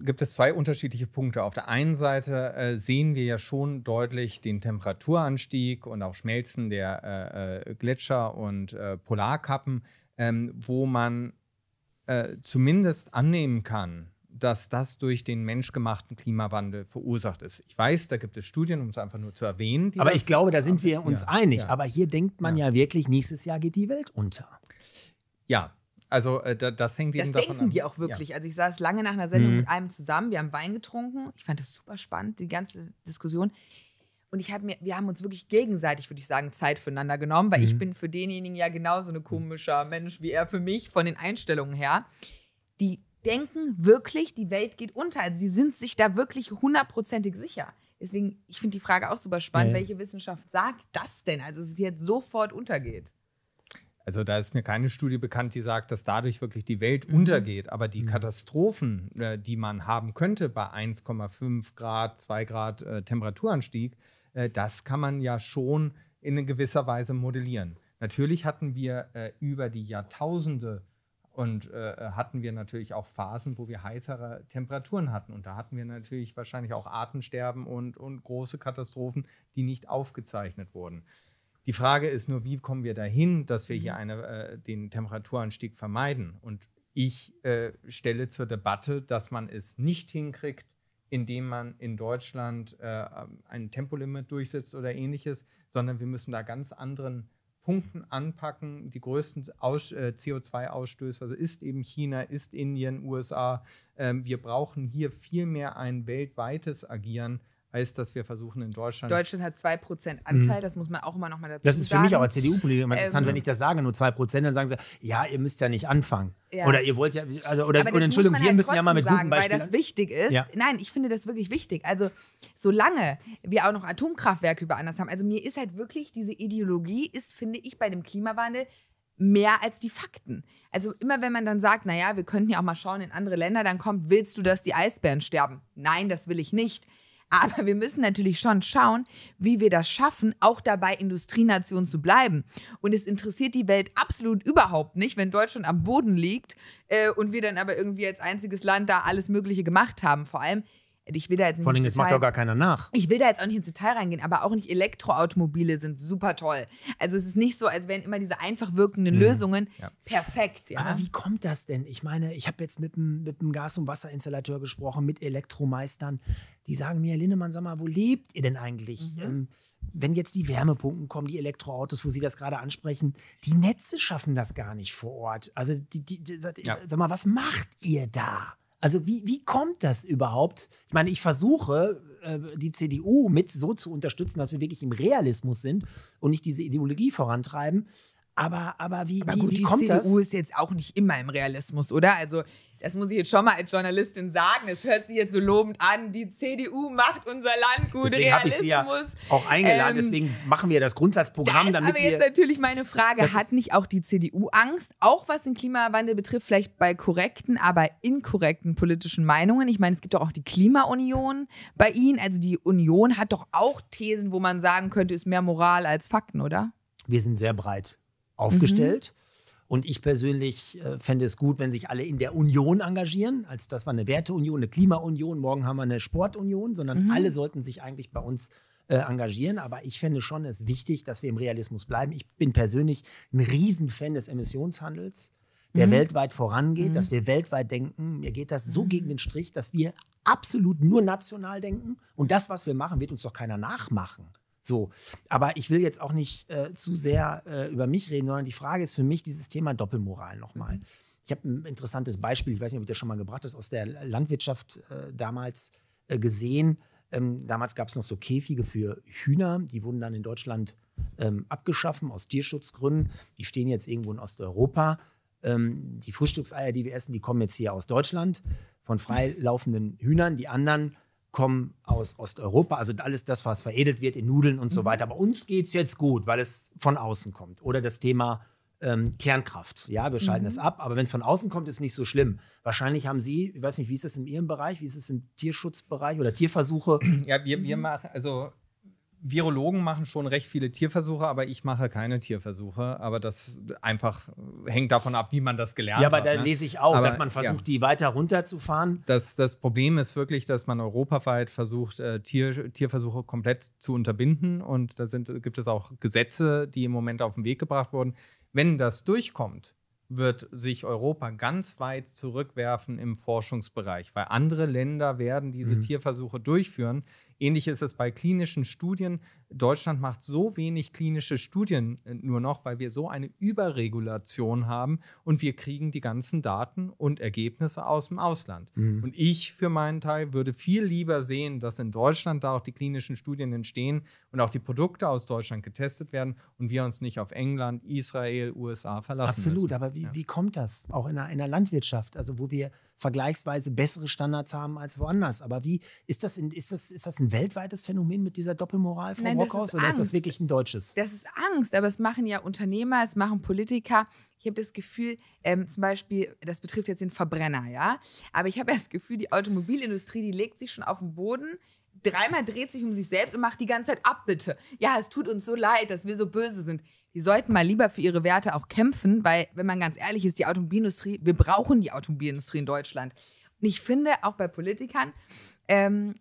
gibt es zwei unterschiedliche Punkte. Auf der einen Seite äh, sehen wir ja schon deutlich den Temperaturanstieg und auch Schmelzen der äh, äh, Gletscher und Polarkappen, ähm, wo man zumindest annehmen kann, dass das durch den menschgemachten Klimawandel verursacht ist. Ich weiß, da gibt es Studien, um es einfach nur zu erwähnen. aber ich glaube, da sind wir uns ja, einig. Ja. Aber hier denkt man ja. ja wirklich, nächstes Jahr geht die Welt unter. Ja, also äh, das hängt das davon ab. Das denken die auch wirklich. Ja. Also ich saß lange nach einer Sendung mhm. mit einem zusammen, wir haben Wein getrunken. Ich fand das super spannend, die ganze Diskussion. Und ich hab mir, wir haben uns wirklich gegenseitig, würde ich sagen, Zeit füreinander genommen, weil mhm. ich bin für denjenigen ja genauso ein komischer Mensch wie er für mich, von den Einstellungen her. Die denken wirklich, die Welt geht unter. Also die sind sich da wirklich hundertprozentig sicher. Deswegen, ich finde die Frage auch super spannend, ja. welche Wissenschaft sagt das denn? Also, dass es jetzt sofort untergeht. Also da ist mir keine Studie bekannt, die sagt, dass dadurch wirklich die Welt mhm. untergeht. Aber die mhm. Katastrophen, äh, die man haben könnte bei 1,5 Grad, 2 Grad äh, Temperaturanstieg, äh, das kann man ja schon in gewisser Weise modellieren. Natürlich hatten wir äh, über die Jahrtausende und äh, hatten wir natürlich auch Phasen, wo wir heißere Temperaturen hatten. Und da hatten wir natürlich wahrscheinlich auch Artensterben und, und große Katastrophen, die nicht aufgezeichnet wurden. Die Frage ist nur, wie kommen wir dahin, dass wir hier mhm. eine, äh, den Temperaturanstieg vermeiden? Und ich äh, stelle zur Debatte, dass man es nicht hinkriegt, indem man in Deutschland äh, ein Tempolimit durchsetzt oder ähnliches, sondern wir müssen da ganz anderen Punkten anpacken. Die größten äh, CO2-Ausstöße also ist eben China, ist Indien, USA. Ähm, wir brauchen hier vielmehr ein weltweites Agieren, heißt, dass wir versuchen in Deutschland. Deutschland hat 2% Anteil, mhm. das muss man auch immer noch mal dazu sagen. Das ist für mich auch als CDU-Politiker immer interessant, wenn ähm, ich das sage, nur 2%, dann sagen sie, ja, ihr müsst ja nicht anfangen. Ja. Oder ihr wollt ja, also, oder und Entschuldigung, wir halt müssen ja mal mit sagen, guten Beispielen. Weil das wichtig ist. Ja. Nein, ich finde das wirklich wichtig. Also, solange wir auch noch Atomkraftwerke über anders haben, also mir ist halt wirklich, diese Ideologie ist, finde ich, bei dem Klimawandel mehr als die Fakten. Also immer wenn man dann sagt, naja, wir könnten ja auch mal schauen in andere Länder, dann kommt, willst du, dass die Eisbären sterben? Nein, das will ich nicht. Aber wir müssen natürlich schon schauen, wie wir das schaffen, auch dabei Industrienation zu bleiben. Und es interessiert die Welt absolut überhaupt nicht, wenn Deutschland am Boden liegt äh, und wir dann aber irgendwie als einziges Land da alles Mögliche gemacht haben. Vor allem, ich will da jetzt nicht Vor allem, das macht ja gar keiner nach. Ich will da jetzt auch nicht ins Detail reingehen, aber auch nicht Elektroautomobile sind super toll. Also es ist nicht so, als wären immer diese einfach wirkenden mhm. Lösungen ja. perfekt. Ja? Aber wie kommt das denn? Ich meine, ich habe jetzt mit einem Gas- und Wasserinstallateur gesprochen, mit Elektromeistern die sagen mir, Herr Lindemann, sag mal, wo lebt ihr denn eigentlich? Mhm. Ähm, wenn jetzt die Wärmepumpen kommen, die Elektroautos, wo Sie das gerade ansprechen, die Netze schaffen das gar nicht vor Ort. Also, die, die, die, ja. sag mal, was macht ihr da? Also wie, wie kommt das überhaupt? Ich meine, ich versuche, äh, die CDU mit so zu unterstützen, dass wir wirklich im Realismus sind und nicht diese Ideologie vorantreiben. Aber, aber wie, aber wie, gut, wie kommt CDU das? ist jetzt auch nicht immer im Realismus, oder? Also, das muss ich jetzt schon mal als Journalistin sagen. Es hört sich jetzt so lobend an. Die CDU macht unser Land gut. Deswegen Realismus. Ich sie ja auch eingeladen. Ähm, deswegen machen wir das Grundsatzprogramm, da ist damit Aber jetzt natürlich meine Frage: Hat nicht auch die CDU Angst, auch was den Klimawandel betrifft, vielleicht bei korrekten, aber inkorrekten politischen Meinungen? Ich meine, es gibt doch auch die Klimaunion bei Ihnen. Also die Union hat doch auch Thesen, wo man sagen könnte, ist mehr Moral als Fakten, oder? Wir sind sehr breit aufgestellt. Mhm. Und ich persönlich äh, fände es gut, wenn sich alle in der Union engagieren. Als das war eine Werteunion, eine Klimaunion, morgen haben wir eine Sportunion, sondern mhm. alle sollten sich eigentlich bei uns äh, engagieren. Aber ich fände schon es wichtig, dass wir im Realismus bleiben. Ich bin persönlich ein Riesenfan des Emissionshandels, der mhm. weltweit vorangeht, mhm. dass wir weltweit denken. Mir geht das so mhm. gegen den Strich, dass wir absolut nur national denken. Und das, was wir machen, wird uns doch keiner nachmachen. So, aber ich will jetzt auch nicht äh, zu sehr äh, über mich reden, sondern die Frage ist für mich dieses Thema Doppelmoral nochmal. Mhm. Ich habe ein interessantes Beispiel, ich weiß nicht, ob ich das schon mal gebracht habe, aus der Landwirtschaft äh, damals äh, gesehen. Ähm, damals gab es noch so Käfige für Hühner, die wurden dann in Deutschland ähm, abgeschaffen aus Tierschutzgründen. Die stehen jetzt irgendwo in Osteuropa. Ähm, die Frühstückseier, die wir essen, die kommen jetzt hier aus Deutschland von freilaufenden Hühnern. Die anderen kommen aus Osteuropa. Also alles das, was veredelt wird in Nudeln und so mhm. weiter. Aber uns geht es jetzt gut, weil es von außen kommt. Oder das Thema ähm, Kernkraft. Ja, wir schalten mhm. das ab, aber wenn es von außen kommt, ist nicht so schlimm. Wahrscheinlich haben Sie, ich weiß nicht, wie ist das in Ihrem Bereich, wie ist es im Tierschutzbereich oder Tierversuche? Ja, wir, wir mhm. machen, also Virologen machen schon recht viele Tierversuche, aber ich mache keine Tierversuche. Aber das einfach hängt davon ab, wie man das gelernt hat. Ja, aber da ne? lese ich auch, aber, dass man versucht, ja. die weiter runterzufahren. Das, das Problem ist wirklich, dass man europaweit versucht, äh, Tier, Tierversuche komplett zu unterbinden. Und da sind, gibt es auch Gesetze, die im Moment auf den Weg gebracht wurden. Wenn das durchkommt, wird sich Europa ganz weit zurückwerfen im Forschungsbereich, weil andere Länder werden diese mhm. Tierversuche durchführen, Ähnlich ist es bei klinischen Studien. Deutschland macht so wenig klinische Studien äh, nur noch, weil wir so eine Überregulation haben und wir kriegen die ganzen Daten und Ergebnisse aus dem Ausland. Mhm. Und ich für meinen Teil würde viel lieber sehen, dass in Deutschland da auch die klinischen Studien entstehen und auch die Produkte aus Deutschland getestet werden und wir uns nicht auf England, Israel, USA verlassen. Absolut, müssen. aber wie, ja. wie kommt das auch in einer, in einer Landwirtschaft, also wo wir vergleichsweise bessere Standards haben als woanders. Aber wie ist das, in, ist das, ist das ein weltweites Phänomen mit dieser Doppelmoral von Nein, Rockhaus ist oder Angst. ist das wirklich ein deutsches? Das ist Angst, aber es machen ja Unternehmer, es machen Politiker. Ich habe das Gefühl, ähm, zum Beispiel, das betrifft jetzt den Verbrenner, ja. Aber ich habe das Gefühl, die Automobilindustrie, die legt sich schon auf den Boden, dreimal dreht sich um sich selbst und macht die ganze Zeit ab, bitte. Ja, es tut uns so leid, dass wir so böse sind die sollten mal lieber für ihre Werte auch kämpfen, weil, wenn man ganz ehrlich ist, die Automobilindustrie, wir brauchen die Automobilindustrie in Deutschland. Und ich finde auch bei Politikern, ähm,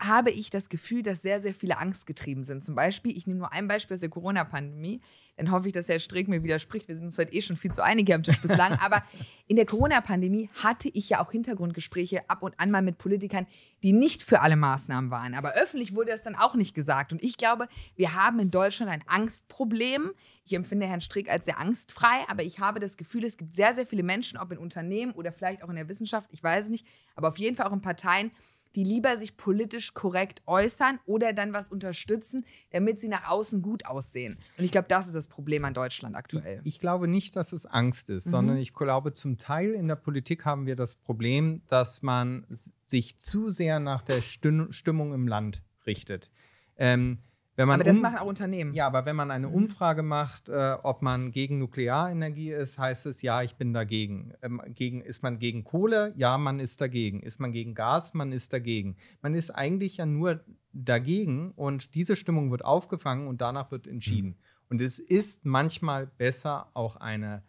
habe ich das Gefühl, dass sehr, sehr viele Angst getrieben sind. Zum Beispiel, ich nehme nur ein Beispiel aus der Corona-Pandemie, dann hoffe ich, dass Herr Strick mir widerspricht. Wir sind uns heute eh schon viel zu einig hier am Tisch bislang. Aber in der Corona-Pandemie hatte ich ja auch Hintergrundgespräche ab und an mal mit Politikern, die nicht für alle Maßnahmen waren. Aber öffentlich wurde das dann auch nicht gesagt. Und ich glaube, wir haben in Deutschland ein Angstproblem. Ich empfinde Herrn Strick als sehr angstfrei, aber ich habe das Gefühl, es gibt sehr, sehr viele Menschen, ob in Unternehmen oder vielleicht auch in der Wissenschaft, ich weiß es nicht, aber auf jeden Fall auch in Parteien, die lieber sich politisch korrekt äußern oder dann was unterstützen, damit sie nach außen gut aussehen. Und ich glaube, das ist das Problem an Deutschland aktuell. Ich, ich glaube nicht, dass es Angst ist, mhm. sondern ich glaube, zum Teil in der Politik haben wir das Problem, dass man sich zu sehr nach der Stimmung im Land richtet. Ähm, wenn man aber das um machen auch Unternehmen. Ja, aber wenn man eine mhm. Umfrage macht, äh, ob man gegen Nuklearenergie ist, heißt es, ja, ich bin dagegen. Ähm, gegen. Ist man gegen Kohle? Ja, man ist dagegen. Ist man gegen Gas? Man ist dagegen. Man ist eigentlich ja nur dagegen und diese Stimmung wird aufgefangen und danach wird entschieden. Mhm. Und es ist manchmal besser, auch eine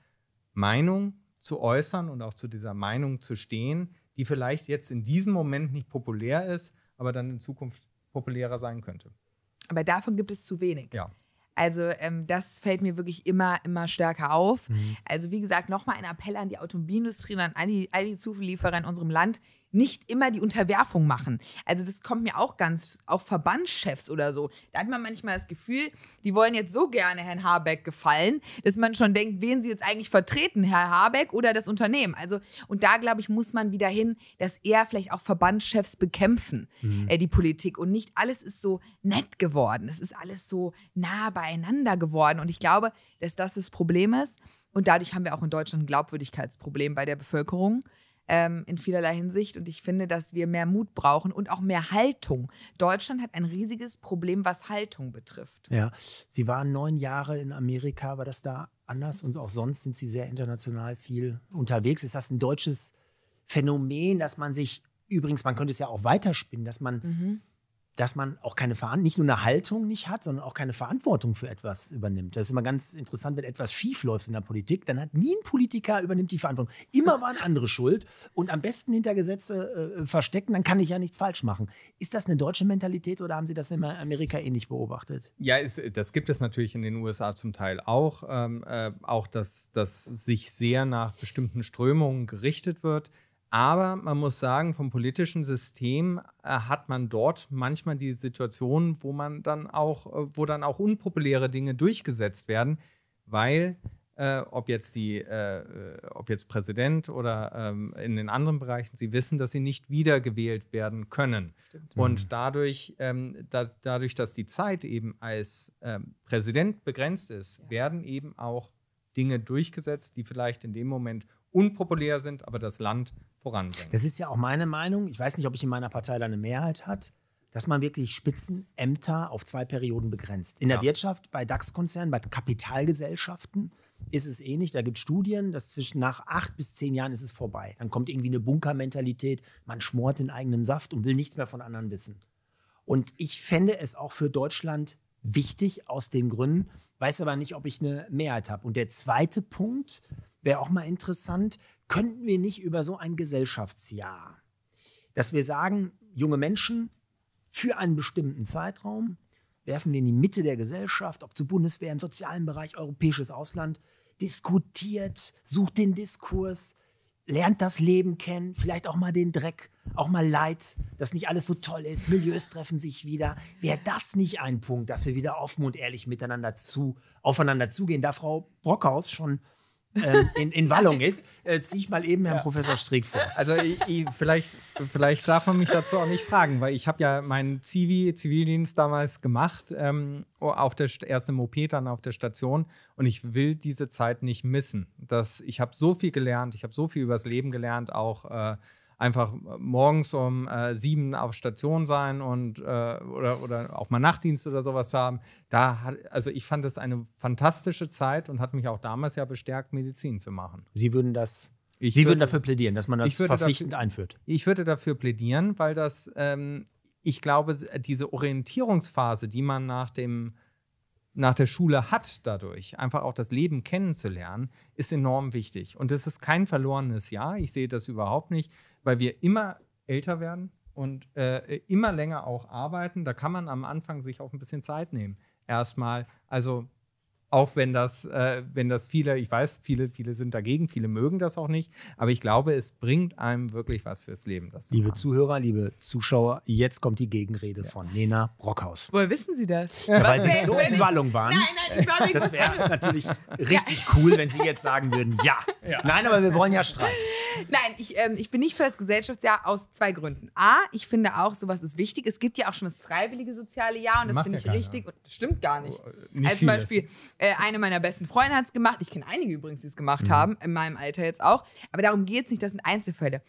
Meinung zu äußern und auch zu dieser Meinung zu stehen, die vielleicht jetzt in diesem Moment nicht populär ist, aber dann in Zukunft populärer sein könnte. Aber davon gibt es zu wenig. Ja. Also ähm, das fällt mir wirklich immer, immer stärker auf. Mhm. Also wie gesagt, nochmal ein Appell an die Automobilindustrie und an all die, all die Zulieferer in unserem Land nicht immer die Unterwerfung machen. Also das kommt mir auch ganz, auch Verbandschefs oder so. Da hat man manchmal das Gefühl, die wollen jetzt so gerne Herrn Habeck gefallen, dass man schon denkt, wen sie jetzt eigentlich vertreten, Herr Habeck oder das Unternehmen. Also und da glaube ich, muss man wieder hin, dass eher vielleicht auch Verbandschefs bekämpfen mhm. äh, die Politik und nicht alles ist so nett geworden. Es ist alles so nah beieinander geworden und ich glaube, dass das das Problem ist und dadurch haben wir auch in Deutschland ein Glaubwürdigkeitsproblem bei der Bevölkerung ähm, in vielerlei Hinsicht. Und ich finde, dass wir mehr Mut brauchen und auch mehr Haltung. Deutschland hat ein riesiges Problem, was Haltung betrifft. Ja, Sie waren neun Jahre in Amerika. War das da anders? Und auch sonst sind Sie sehr international viel unterwegs. Ist das ein deutsches Phänomen, dass man sich übrigens, man könnte es ja auch weiterspinnen, dass man mhm dass man auch keine Verantwortung, nicht nur eine Haltung nicht hat, sondern auch keine Verantwortung für etwas übernimmt. Das ist immer ganz interessant, wenn etwas schief läuft in der Politik, dann hat nie ein Politiker übernimmt die Verantwortung. Immer waren andere schuld und am besten hinter Gesetze äh, verstecken, dann kann ich ja nichts falsch machen. Ist das eine deutsche Mentalität oder haben Sie das in Amerika ähnlich eh beobachtet? Ja, es, das gibt es natürlich in den USA zum Teil auch. Ähm, äh, auch, dass, dass sich sehr nach bestimmten Strömungen gerichtet wird aber man muss sagen, vom politischen System äh, hat man dort manchmal die Situation, wo man dann auch, äh, wo dann auch unpopuläre Dinge durchgesetzt werden, weil äh, ob jetzt die, äh, äh, ob jetzt Präsident oder ähm, in den anderen Bereichen, sie wissen, dass sie nicht wiedergewählt werden können. Stimmt. Und mhm. dadurch, ähm, da, dadurch, dass die Zeit eben als ähm, Präsident begrenzt ist, ja. werden eben auch Dinge durchgesetzt, die vielleicht in dem Moment unpopulär sind, aber das Land voranbringen. Das ist ja auch meine Meinung. Ich weiß nicht, ob ich in meiner Partei da eine Mehrheit hat, dass man wirklich Spitzenämter auf zwei Perioden begrenzt. In der Wirtschaft, bei DAX-Konzernen, bei Kapitalgesellschaften ist es ähnlich. Da gibt es Studien, dass zwischen nach acht bis zehn Jahren ist es vorbei. Dann kommt irgendwie eine Bunkermentalität, man schmort den eigenen Saft und will nichts mehr von anderen wissen. Und ich fände es auch für Deutschland wichtig aus den Gründen, weiß aber nicht, ob ich eine Mehrheit habe. Und der zweite Punkt wäre auch mal interessant, könnten wir nicht über so ein Gesellschaftsjahr, dass wir sagen, junge Menschen für einen bestimmten Zeitraum werfen wir in die Mitte der Gesellschaft, ob zu Bundeswehr, im sozialen Bereich, europäisches Ausland, diskutiert, sucht den Diskurs, lernt das Leben kennen, vielleicht auch mal den Dreck, auch mal Leid, dass nicht alles so toll ist, Milieus treffen sich wieder. Wäre das nicht ein Punkt, dass wir wieder offen und ehrlich miteinander zu, aufeinander zugehen? Da Frau Brockhaus schon ähm, in, in Wallung [LAUGHS] ist, äh, ziehe ich mal eben Herrn ja. Professor Strick vor. Also ich, ich, vielleicht, vielleicht darf man mich dazu auch nicht fragen, weil ich habe ja meinen Zivi, Zivildienst damals gemacht, ähm, auf der, erst im OP, dann auf der Station und ich will diese Zeit nicht missen. Das, ich habe so viel gelernt, ich habe so viel übers Leben gelernt, auch äh, einfach morgens um äh, sieben auf Station sein und äh, oder, oder auch mal Nachtdienst oder sowas haben. Da hat, also ich fand das eine fantastische Zeit und hat mich auch damals ja bestärkt, Medizin zu machen. Sie würden das ich Sie würde dafür plädieren, dass man das verpflichtend dafür, einführt. Ich würde dafür plädieren, weil das, ähm, ich glaube, diese Orientierungsphase, die man nach dem nach der Schule hat dadurch, einfach auch das Leben kennenzulernen, ist enorm wichtig. Und es ist kein verlorenes Jahr. Ich sehe das überhaupt nicht weil wir immer älter werden und äh, immer länger auch arbeiten. Da kann man am Anfang sich auch ein bisschen Zeit nehmen. Erstmal, also auch wenn das, äh, wenn das viele, ich weiß, viele, viele sind dagegen, viele mögen das auch nicht, aber ich glaube, es bringt einem wirklich was fürs Leben. Das liebe machen. Zuhörer, liebe Zuschauer, jetzt kommt die Gegenrede ja. von Nena Brockhaus. Woher wissen Sie das? Ja, weil Sie so in Wallung waren. Nein, nein, ich war nicht Das wäre natürlich [LAUGHS] richtig cool, wenn Sie jetzt sagen würden, ja. ja. Nein, aber wir wollen ja Streit. Nein, ich, ähm, ich bin nicht für das Gesellschaftsjahr aus zwei Gründen. A, ich finde auch, sowas ist wichtig. Es gibt ja auch schon das freiwillige soziale Jahr und das finde ich richtig. Und, stimmt gar nicht. Oh, äh, nicht Als viele. Beispiel äh, eine meiner besten Freunde hat es gemacht. Ich kenne einige übrigens, die es gemacht mhm. haben, in meinem Alter jetzt auch. Aber darum geht es nicht, das sind Einzelfälle.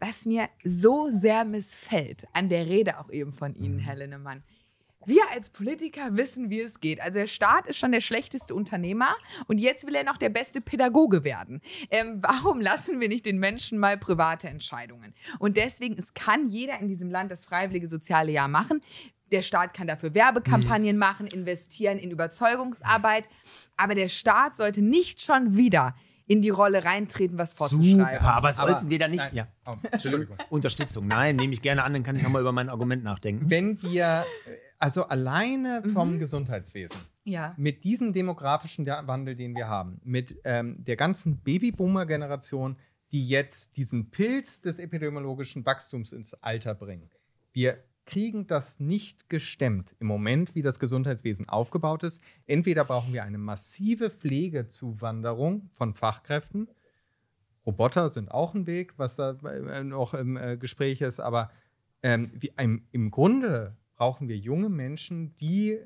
Was mir so sehr missfällt an der Rede auch eben von Ihnen, mhm. Herr Linnemann, wir als Politiker wissen, wie es geht. Also der Staat ist schon der schlechteste Unternehmer und jetzt will er noch der beste Pädagoge werden. Ähm, warum lassen wir nicht den Menschen mal private Entscheidungen? Und deswegen, es kann jeder in diesem Land das freiwillige soziale Jahr machen. Der Staat kann dafür Werbekampagnen mhm. machen, investieren in Überzeugungsarbeit. Aber der Staat sollte nicht schon wieder in die Rolle reintreten, was vorzuschreiben. Super, aber sollten aber wir da nicht. Nein. Ja. Oh, [LAUGHS] Entschuldigung. Unterstützung. Nein, nehme ich gerne an, dann kann ich nochmal über mein Argument nachdenken. Wenn wir, also alleine mhm. vom mhm. Gesundheitswesen, ja. mit diesem demografischen Wandel, den wir haben, mit ähm, der ganzen Babyboomer-Generation, die jetzt diesen Pilz des epidemiologischen Wachstums ins Alter bringen, wir kriegen das nicht gestemmt im Moment, wie das Gesundheitswesen aufgebaut ist. Entweder brauchen wir eine massive Pflegezuwanderung von Fachkräften. Roboter sind auch ein Weg, was da äh, noch im äh, Gespräch ist, aber ähm, im Grunde brauchen wir junge Menschen, die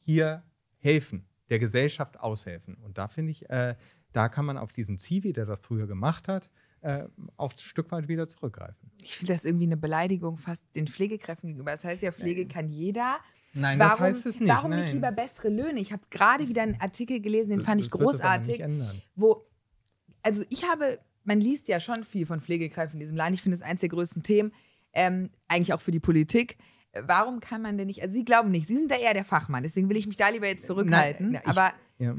hier helfen, der Gesellschaft aushelfen. Und da finde ich, äh, da kann man auf diesem Zivi, der das früher gemacht hat, äh, auf ein Stück weit wieder zurückgreifen. Ich finde das irgendwie eine Beleidigung fast den Pflegekräften gegenüber. Das heißt ja, Pflege nein. kann jeder. Nein, warum, das heißt es nicht. Warum nein. nicht lieber bessere Löhne? Ich habe gerade wieder einen Artikel gelesen, den das, fand ich großartig. Wo, also ich habe, man liest ja schon viel von Pflegekräften in diesem Land. Ich finde es eines der größten Themen, ähm, eigentlich auch für die Politik warum kann man denn nicht, also Sie glauben nicht, Sie sind da eher der Fachmann, deswegen will ich mich da lieber jetzt zurückhalten. Na, na, ich, aber ja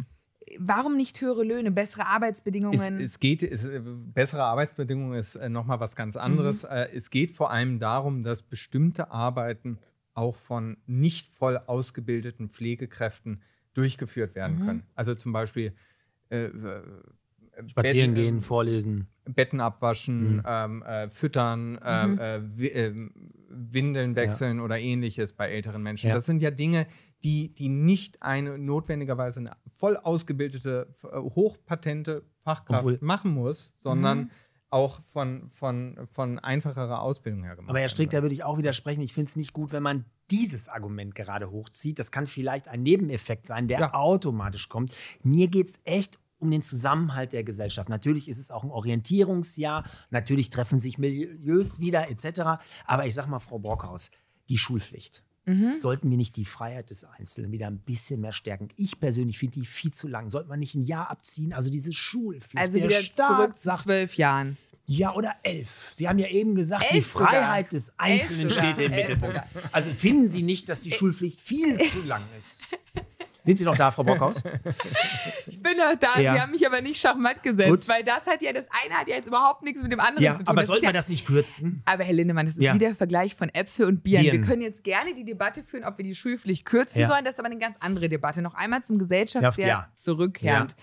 warum nicht höhere Löhne, bessere Arbeitsbedingungen? Es, es geht, es, äh, bessere Arbeitsbedingungen ist äh, nochmal was ganz mhm. anderes. Mhm. es geht vor allem darum, dass bestimmte Arbeiten auch von nicht voll ausgebildeten Pflegekräften durchgeführt werden mhm. können. Also zum Beispiel äh, Spazieren Betten, gehen, ähm, vorlesen. Betten abwaschen, mhm. ähm, äh, füttern, ähm, mhm. äh, mhm. Windeln wechseln ja. oder ähnliches bei älteren Menschen. Ja. Das sind ja Dinge, die, die nicht eine notwendigerweise eine voll ausgebildete, äh, hochpatente Fachkraft Obwohl. machen muss, sondern mhm. auch von, von, von einfacherer Ausbildung her gemacht. Aber Herr Strick, da würde ich auch widersprechen. Ich finde es nicht gut, wenn man dieses Argument gerade hochzieht. Das kann vielleicht ein Nebeneffekt sein, der ja. automatisch kommt. Mir geht es echt um den Zusammenhalt der Gesellschaft. Natürlich ist es auch ein Orientierungsjahr, natürlich treffen sich Milieus wieder etc. Aber ich sag mal, Frau Brockhaus, die Schulpflicht. Mhm. Sollten wir nicht die Freiheit des Einzelnen wieder ein bisschen mehr stärken? Ich persönlich finde die viel zu lang. Sollte man nicht ein Jahr abziehen? Also diese Schulpflicht. Also wieder Staat zurück sagt, zwölf Jahren. Ja, oder elf. Sie haben ja eben gesagt, elf die Freiheit sogar. des Einzelnen steht im Mittelpunkt. Also finden Sie nicht, dass die Schulpflicht viel zu lang ist? Sind Sie noch da, Frau Bockhaus? [LAUGHS] ich bin noch da. Ja. Sie haben mich aber nicht schachmatt gesetzt, Gut. weil das hat ja, das eine hat ja jetzt überhaupt nichts mit dem anderen ja, zu tun. Aber das sollte man ja, das nicht kürzen? Aber Herr Lindemann, das ist ja. wieder Vergleich von Äpfel und Bieren. Bieren. Wir können jetzt gerne die Debatte führen, ob wir die Schulpflicht kürzen sollen. Das ist aber eine ganz andere Debatte. Noch einmal zum Gesellschaftsjahr zurückkehrend.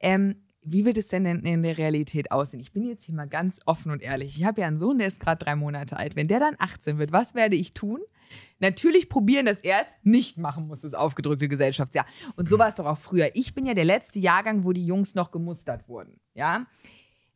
Ähm, wie wird es denn in, der Realität aussehen? Ich bin jetzt hier mal ganz offen und ehrlich. Ich habe ja einen Sohn, der ist gerade drei Monate alt. Wenn der dann 18 wird, was werde ich tun? natürlich probieren, dass er es nicht machen muss, das aufgedrückte Gesellschaftsjahr. Und so war es doch auch früher. Ich bin ja der letzte Jahrgang, wo die Jungs noch gemustert wurden. Ja.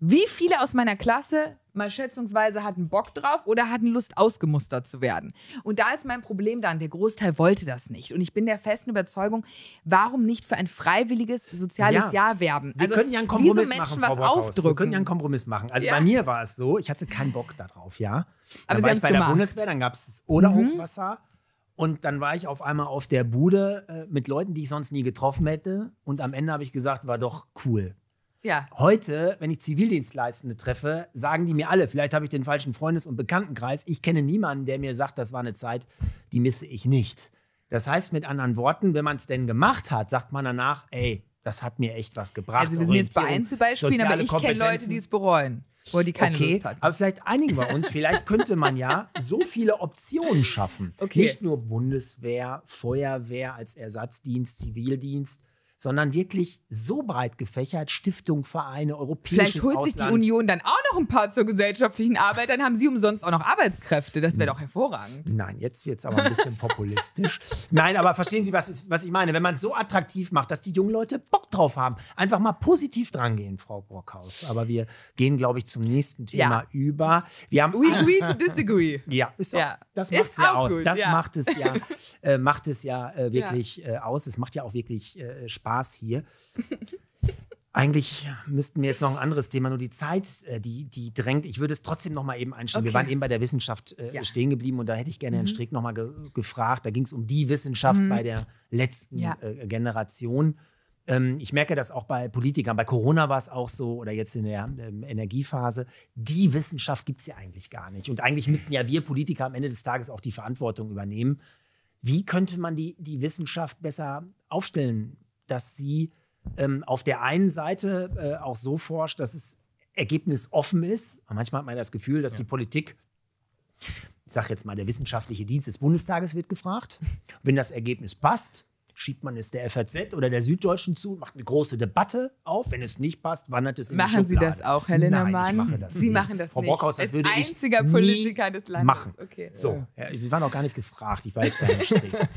Wie viele aus meiner Klasse mal schätzungsweise hatten Bock drauf oder hatten Lust, ausgemustert zu werden. Und da ist mein Problem dann, der Großteil wollte das nicht. Und ich bin der festen Überzeugung, warum nicht für ein freiwilliges soziales ja. Jahr werben? Wir also, können ja einen Kompromiss so machen, Frau aufdrücken. Wir können ja einen Kompromiss machen. Also ja. bei mir war es so, ich hatte keinen Bock darauf, ja. Dann Aber war ich bei gemacht. der Bundeswehr, dann gab es oder mhm. Und dann war ich auf einmal auf der Bude äh, mit Leuten, die ich sonst nie getroffen hätte. Und am Ende habe ich gesagt, war doch cool. Ja. Heute, wenn ich Zivildienstleistende treffe, sagen die mir alle, vielleicht habe ich den falschen Freundes- und Bekanntenkreis. Ich kenne niemanden, der mir sagt, das war eine Zeit, die misse ich nicht. Das heißt mit anderen Worten, wenn man es denn gemacht hat, sagt man danach, ey, das hat mir echt was gebracht. Also wir sind jetzt bei Einzelbeispielen, aber ich kenne Leute, die es bereuen. Wo die keine okay, Lust hatten. aber vielleicht einigen wir uns. Vielleicht könnte man ja so viele Optionen schaffen. Okay. Nicht nur Bundeswehr, Feuerwehr als Ersatzdienst, Zivildienst, sondern wirklich so breit gefächert, Stiftung, Vereine, europäisches Vielleicht holt Ausland. sich die Union dann auch noch ein paar zur gesellschaftlichen Arbeit, dann haben sie umsonst auch noch Arbeitskräfte. Das wäre hm. doch hervorragend. Nein, jetzt wird es aber ein bisschen populistisch. [LAUGHS] Nein, aber verstehen Sie, was ich, was ich meine? Wenn man es so attraktiv macht, dass die jungen Leute Bock drauf haben, einfach mal positiv drangehen, Frau Brockhaus. Aber wir gehen, glaube ich, zum nächsten Thema ja. über. Wir haben We agree to [LAUGHS] disagree. Ja, ist doch, ja. das macht es ja aus. Gut. Das ja. macht es ja, [LAUGHS] äh, macht es ja äh, wirklich äh, aus. Es macht ja auch wirklich äh, Spaß. Spaß hier. Eigentlich müssten wir jetzt noch ein anderes Thema, nur die Zeit, äh, die, die drängt. Ich würde es trotzdem noch mal eben einstellen. Okay. Wir waren eben bei der Wissenschaft äh, ja. stehen geblieben und da hätte ich gerne mhm. Herrn Streeck noch mal ge gefragt. Da ging es um die Wissenschaft mhm. bei der letzten ja. äh, Generation. Ähm, ich merke das auch bei Politikern. Bei Corona war es auch so oder jetzt in der ähm, Energiephase. Die Wissenschaft gibt es ja eigentlich gar nicht. Und eigentlich müssten ja wir Politiker am Ende des Tages auch die Verantwortung übernehmen. Wie könnte man die, die Wissenschaft besser aufstellen dass sie ähm, auf der einen Seite äh, auch so forscht, dass es ergebnisoffen ist. Und manchmal hat man das Gefühl, dass ja. die Politik, ich sage jetzt mal, der wissenschaftliche Dienst des Bundestages wird gefragt. Wenn das Ergebnis passt, schiebt man es der FAZ oder der Süddeutschen zu macht eine große Debatte auf. Wenn es nicht passt, wandert es in Machen die Schublade. Sie das auch, Helena Nein, Mann? Ich mache das Sie nicht. machen das Frau Brockhaus, das würde Als einziger ich einziger Politiker des Landes. Machen. Okay. So, ja, wir waren auch gar nicht gefragt. Ich war jetzt bei Herrn Strick. [LAUGHS]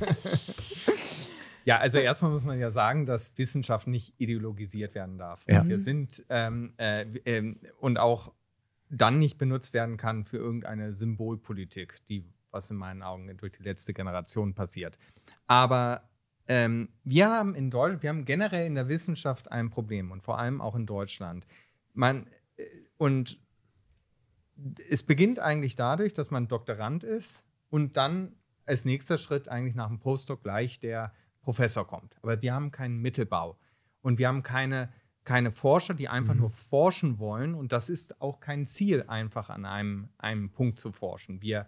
Ja, also erstmal muss man ja sagen, dass Wissenschaft nicht ideologisiert werden darf. Ja. Wir sind ähm, äh, äh, und auch dann nicht benutzt werden kann für irgendeine Symbolpolitik, die, was in meinen Augen durch die letzte Generation passiert. Aber ähm, wir haben in Deutschland, wir haben generell in der Wissenschaft ein Problem und vor allem auch in Deutschland. Man, äh, und es beginnt eigentlich dadurch, dass man Doktorand ist und dann als nächster Schritt eigentlich nach dem Postdoc gleich der Professor kommt. Aber wir haben keinen Mittelbau. Und wir haben keine, keine Forscher, die einfach mhm. nur forschen wollen. Und das ist auch kein Ziel, einfach an einem, einem Punkt zu forschen. Wir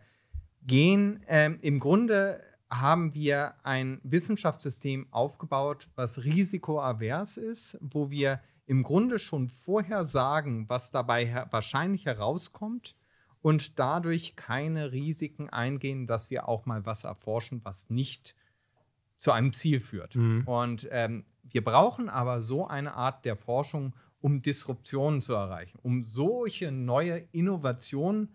gehen, äh, im Grunde haben wir ein Wissenschaftssystem aufgebaut, was risikoavers ist, wo wir im Grunde schon vorher sagen, was dabei her wahrscheinlich herauskommt und dadurch keine Risiken eingehen, dass wir auch mal was erforschen, was nicht zu einem Ziel führt. Mhm. Und ähm, wir brauchen aber so eine Art der Forschung, um Disruptionen zu erreichen, um solche neue Innovationen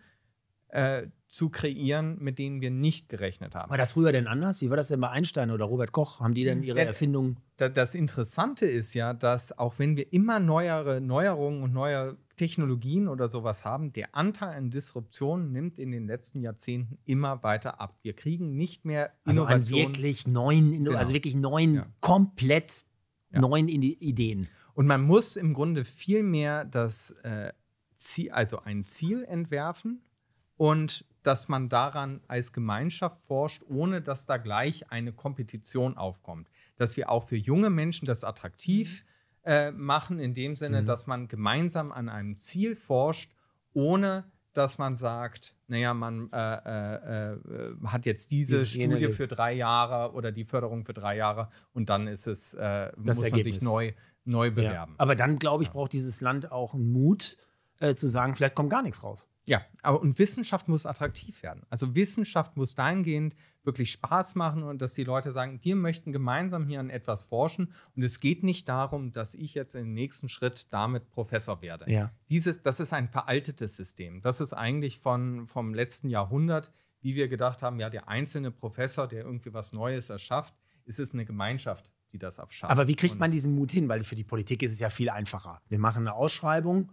äh, zu kreieren, mit denen wir nicht gerechnet haben. War das früher denn anders? Wie war das denn bei Einstein oder Robert Koch? Haben die denn hm, ihre das, äh, Erfindungen? Das Interessante ist ja, dass auch wenn wir immer neuere Neuerungen und neue Technologien oder sowas haben, der Anteil an Disruption nimmt in den letzten Jahrzehnten immer weiter ab. Wir kriegen nicht mehr also Innovation. Also wirklich neuen, genau. also wirklich neuen, ja. komplett ja. neuen Ideen. Und man muss im Grunde viel mehr das äh, Ziel, also ein Ziel entwerfen und dass man daran als Gemeinschaft forscht, ohne dass da gleich eine Kompetition aufkommt. Dass wir auch für junge Menschen das attraktiv mhm. Äh, machen, in dem Sinne, mhm. dass man gemeinsam an einem Ziel forscht, ohne dass man sagt, naja, man äh, äh, äh hat jetzt diese Dieses Studie für drei Jahre oder die Förderung für drei Jahre und dann ist es, äh, muss Ergebnis. man sich neu, neu bewerben. Ja. Aber dann, glaube ich, braucht dieses Land auch einen Mut zu sagen, vielleicht kommt gar nichts raus. Ja, aber und Wissenschaft muss attraktiv werden. Also Wissenschaft muss dahingehend wirklich Spaß machen und dass die Leute sagen, wir möchten gemeinsam hier an etwas forschen und es geht nicht darum, dass ich jetzt im nächsten Schritt damit Professor werde. Ja. Dieses, das ist ein veraltetes System. Das ist eigentlich von, vom letzten Jahrhundert, wie wir gedacht haben, ja, der einzelne Professor, der irgendwie was Neues erschafft, ist es eine Gemeinschaft, die das erschafft. Aber wie kriegt man diesen Mut hin? Weil für die Politik ist es ja viel einfacher. Wir machen eine Ausschreibung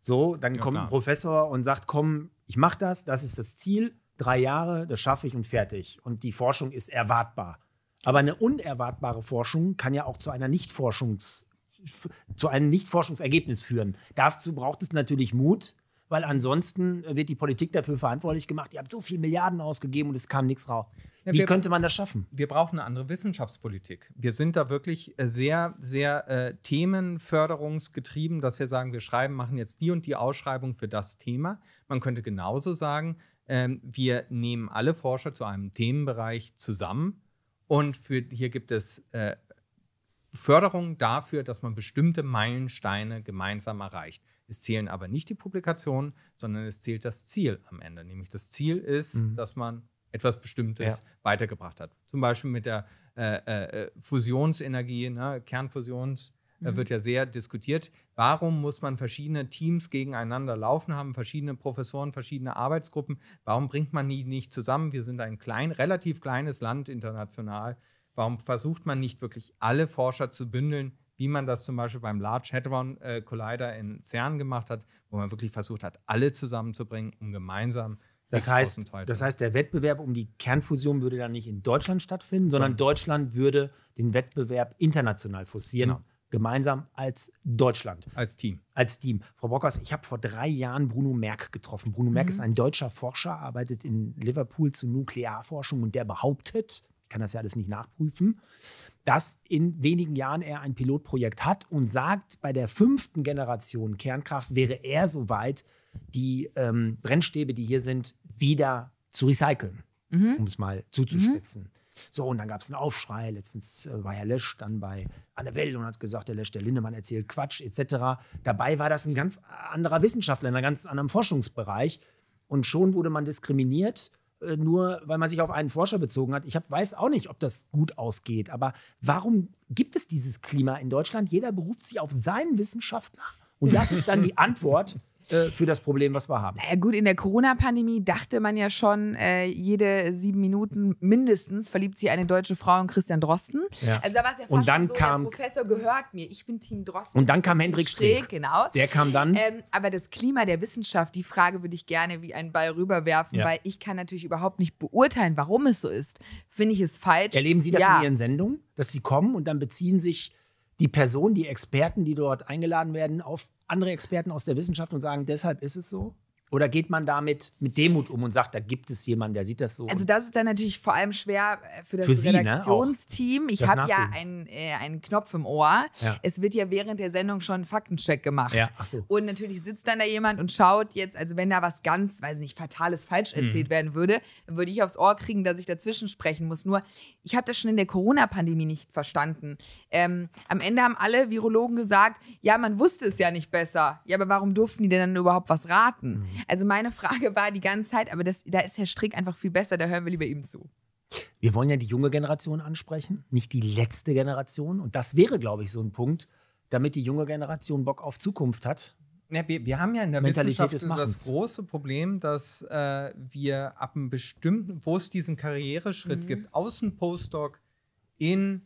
so, dann ja, kommt klar. ein Professor und sagt, komm, ich mache das, das ist das Ziel, drei Jahre, das schaffe ich und fertig. Und die Forschung ist erwartbar. Aber eine unerwartbare Forschung kann ja auch zu einer Nichtforschungs zu einem Nichtforschungsergebnis führen. Dazu braucht es natürlich Mut, weil ansonsten wird die Politik dafür verantwortlich gemacht. Ihr habt so viele Milliarden ausgegeben und es kam nichts raus. Ja, Wie wir, könnte man das schaffen? Wir brauchen eine andere Wissenschaftspolitik. Wir sind da wirklich äh, sehr, sehr äh, themenförderungsgetrieben, dass wir sagen, wir schreiben, machen jetzt die und die Ausschreibung für das Thema. Man könnte genauso sagen, äh, wir nehmen alle Forscher zu einem Themenbereich zusammen und für, hier gibt es äh, Förderung dafür, dass man bestimmte Meilensteine gemeinsam erreicht. Es zählen aber nicht die Publikationen, sondern es zählt das Ziel am Ende. Nämlich das Ziel ist, mhm. dass man etwas Bestimmtes ja. weitergebracht hat. Zum Beispiel mit der äh, äh, äh Fusionsenergie, ne? Kernfusions äh, mhm. wird ja sehr diskutiert. Warum muss man verschiedene Teams gegeneinander laufen haben, verschiedene Professoren, verschiedene Arbeitsgruppen? Warum bringt man die nicht zusammen? Wir sind ein klein, relativ kleines Land international. Warum versucht man nicht wirklich alle Forscher zu bündeln, wie man das zum Beispiel beim Large Hadron äh, Collider in CERN gemacht hat, wo man wirklich versucht hat, alle zusammenzubringen, um gemeinsam das heißt, das heißt, der Wettbewerb um die Kernfusion würde dann nicht in Deutschland stattfinden, sondern so. Deutschland würde den Wettbewerb international forcieren. Genau. Gemeinsam als Deutschland. Als Team. Als Team. Frau Brockhaus, ich habe vor drei Jahren Bruno Merck getroffen. Bruno mhm. Merck ist mhm. ein deutscher Forscher, arbeitet in Liverpool zu Nuklearforschung und der behauptet, ich kann das ja alles nicht nachprüfen, dass in wenigen Jahren er ein Pilotprojekt hat und sagt, bei der fünften Generation Kernkraft wäre er soweit, die ähm, Brennstäbe, die hier sind, wieder zu recyceln, mhm. um es mal zuzuspitzen. Mhm. So, und dann gab es einen Aufschrei. Letztens äh, war Herr Lesch dann bei Anne Well und hat gesagt, der Lesch, der Lindemann erzählt Quatsch etc. Dabei war das ein ganz anderer Wissenschaftler in einem ganz anderen Forschungsbereich. Und schon wurde man diskriminiert, äh, nur weil man sich auf einen Forscher bezogen hat. Ich hab, weiß auch nicht, ob das gut ausgeht. Aber warum gibt es dieses Klima in Deutschland? Jeder beruft sich auf seinen Wissenschaftler. Und das ist dann die Antwort äh, für das Problem, was wir haben. gut, in der Corona-Pandemie dachte man ja schon, äh, jede sieben Minuten mindestens verliebt sich eine deutsche Frau in Christian Drosten. Ja. Also da war es ja fast und dann so, kam, der Professor gehört mir, ich bin Team Drosten. Und dann kam Hendrik Streeck. Streeck. Genau. Der kam dann. Ähm, aber das Klima der Wissenschaft, die Frage würde ich gerne wie einen Ball rüberwerfen, ja. weil ich kann natürlich überhaupt nicht beurteilen, warum es so ist. Finde ich es falsch. Erleben Sie das ja. in Ihren Sendungen, dass Sie kommen und dann beziehen sich die Personen, die Experten, die dort eingeladen werden, auf andere Experten aus der Wissenschaft und sagen, deshalb ist es so? Oder geht man damit mit Demut um und sagt, da gibt es jemanden, der sieht das so? Also das ist dann natürlich vor allem schwer äh, für das für Sie, ne? Redaktionsteam. Ne? Ich habe ja einen, äh, einen Knopf im Ohr. Ja. Es wird ja während der Sendung schon ein Faktencheck gemacht. Ja. So. Und natürlich sitzt dann da jemand und schaut jetzt, also wenn da was ganz, weiß nicht, Fatales falsch hm. erzählt mhm. werden würde, dann würde ich aufs Ohr kriegen, dass ich dazwischen sprechen muss. Nur, ich habe das schon in der Corona-Pandemie nicht verstanden. Ähm, am Ende haben alle Virologen gesagt, ja, man wusste es ja nicht besser. Ja, aber warum durften die denn dann überhaupt was raten? Mhm. Also meine Frage war die ganze Zeit, aber das, da ist Herr Strick einfach viel besser, da hören wir lieber ihm zu. Wir wollen ja die junge Generation ansprechen, nicht die letzte Generation. Und das wäre, glaube ich, so ein Punkt, damit die junge Generation Bock auf Zukunft hat. Ja, wir, wir, haben ja in der Mentalität Wissenschaft das große Problem, dass äh, wir ab einem bestimmten, wo es diesen Karriereschritt mhm. gibt, aus dem Postdoc in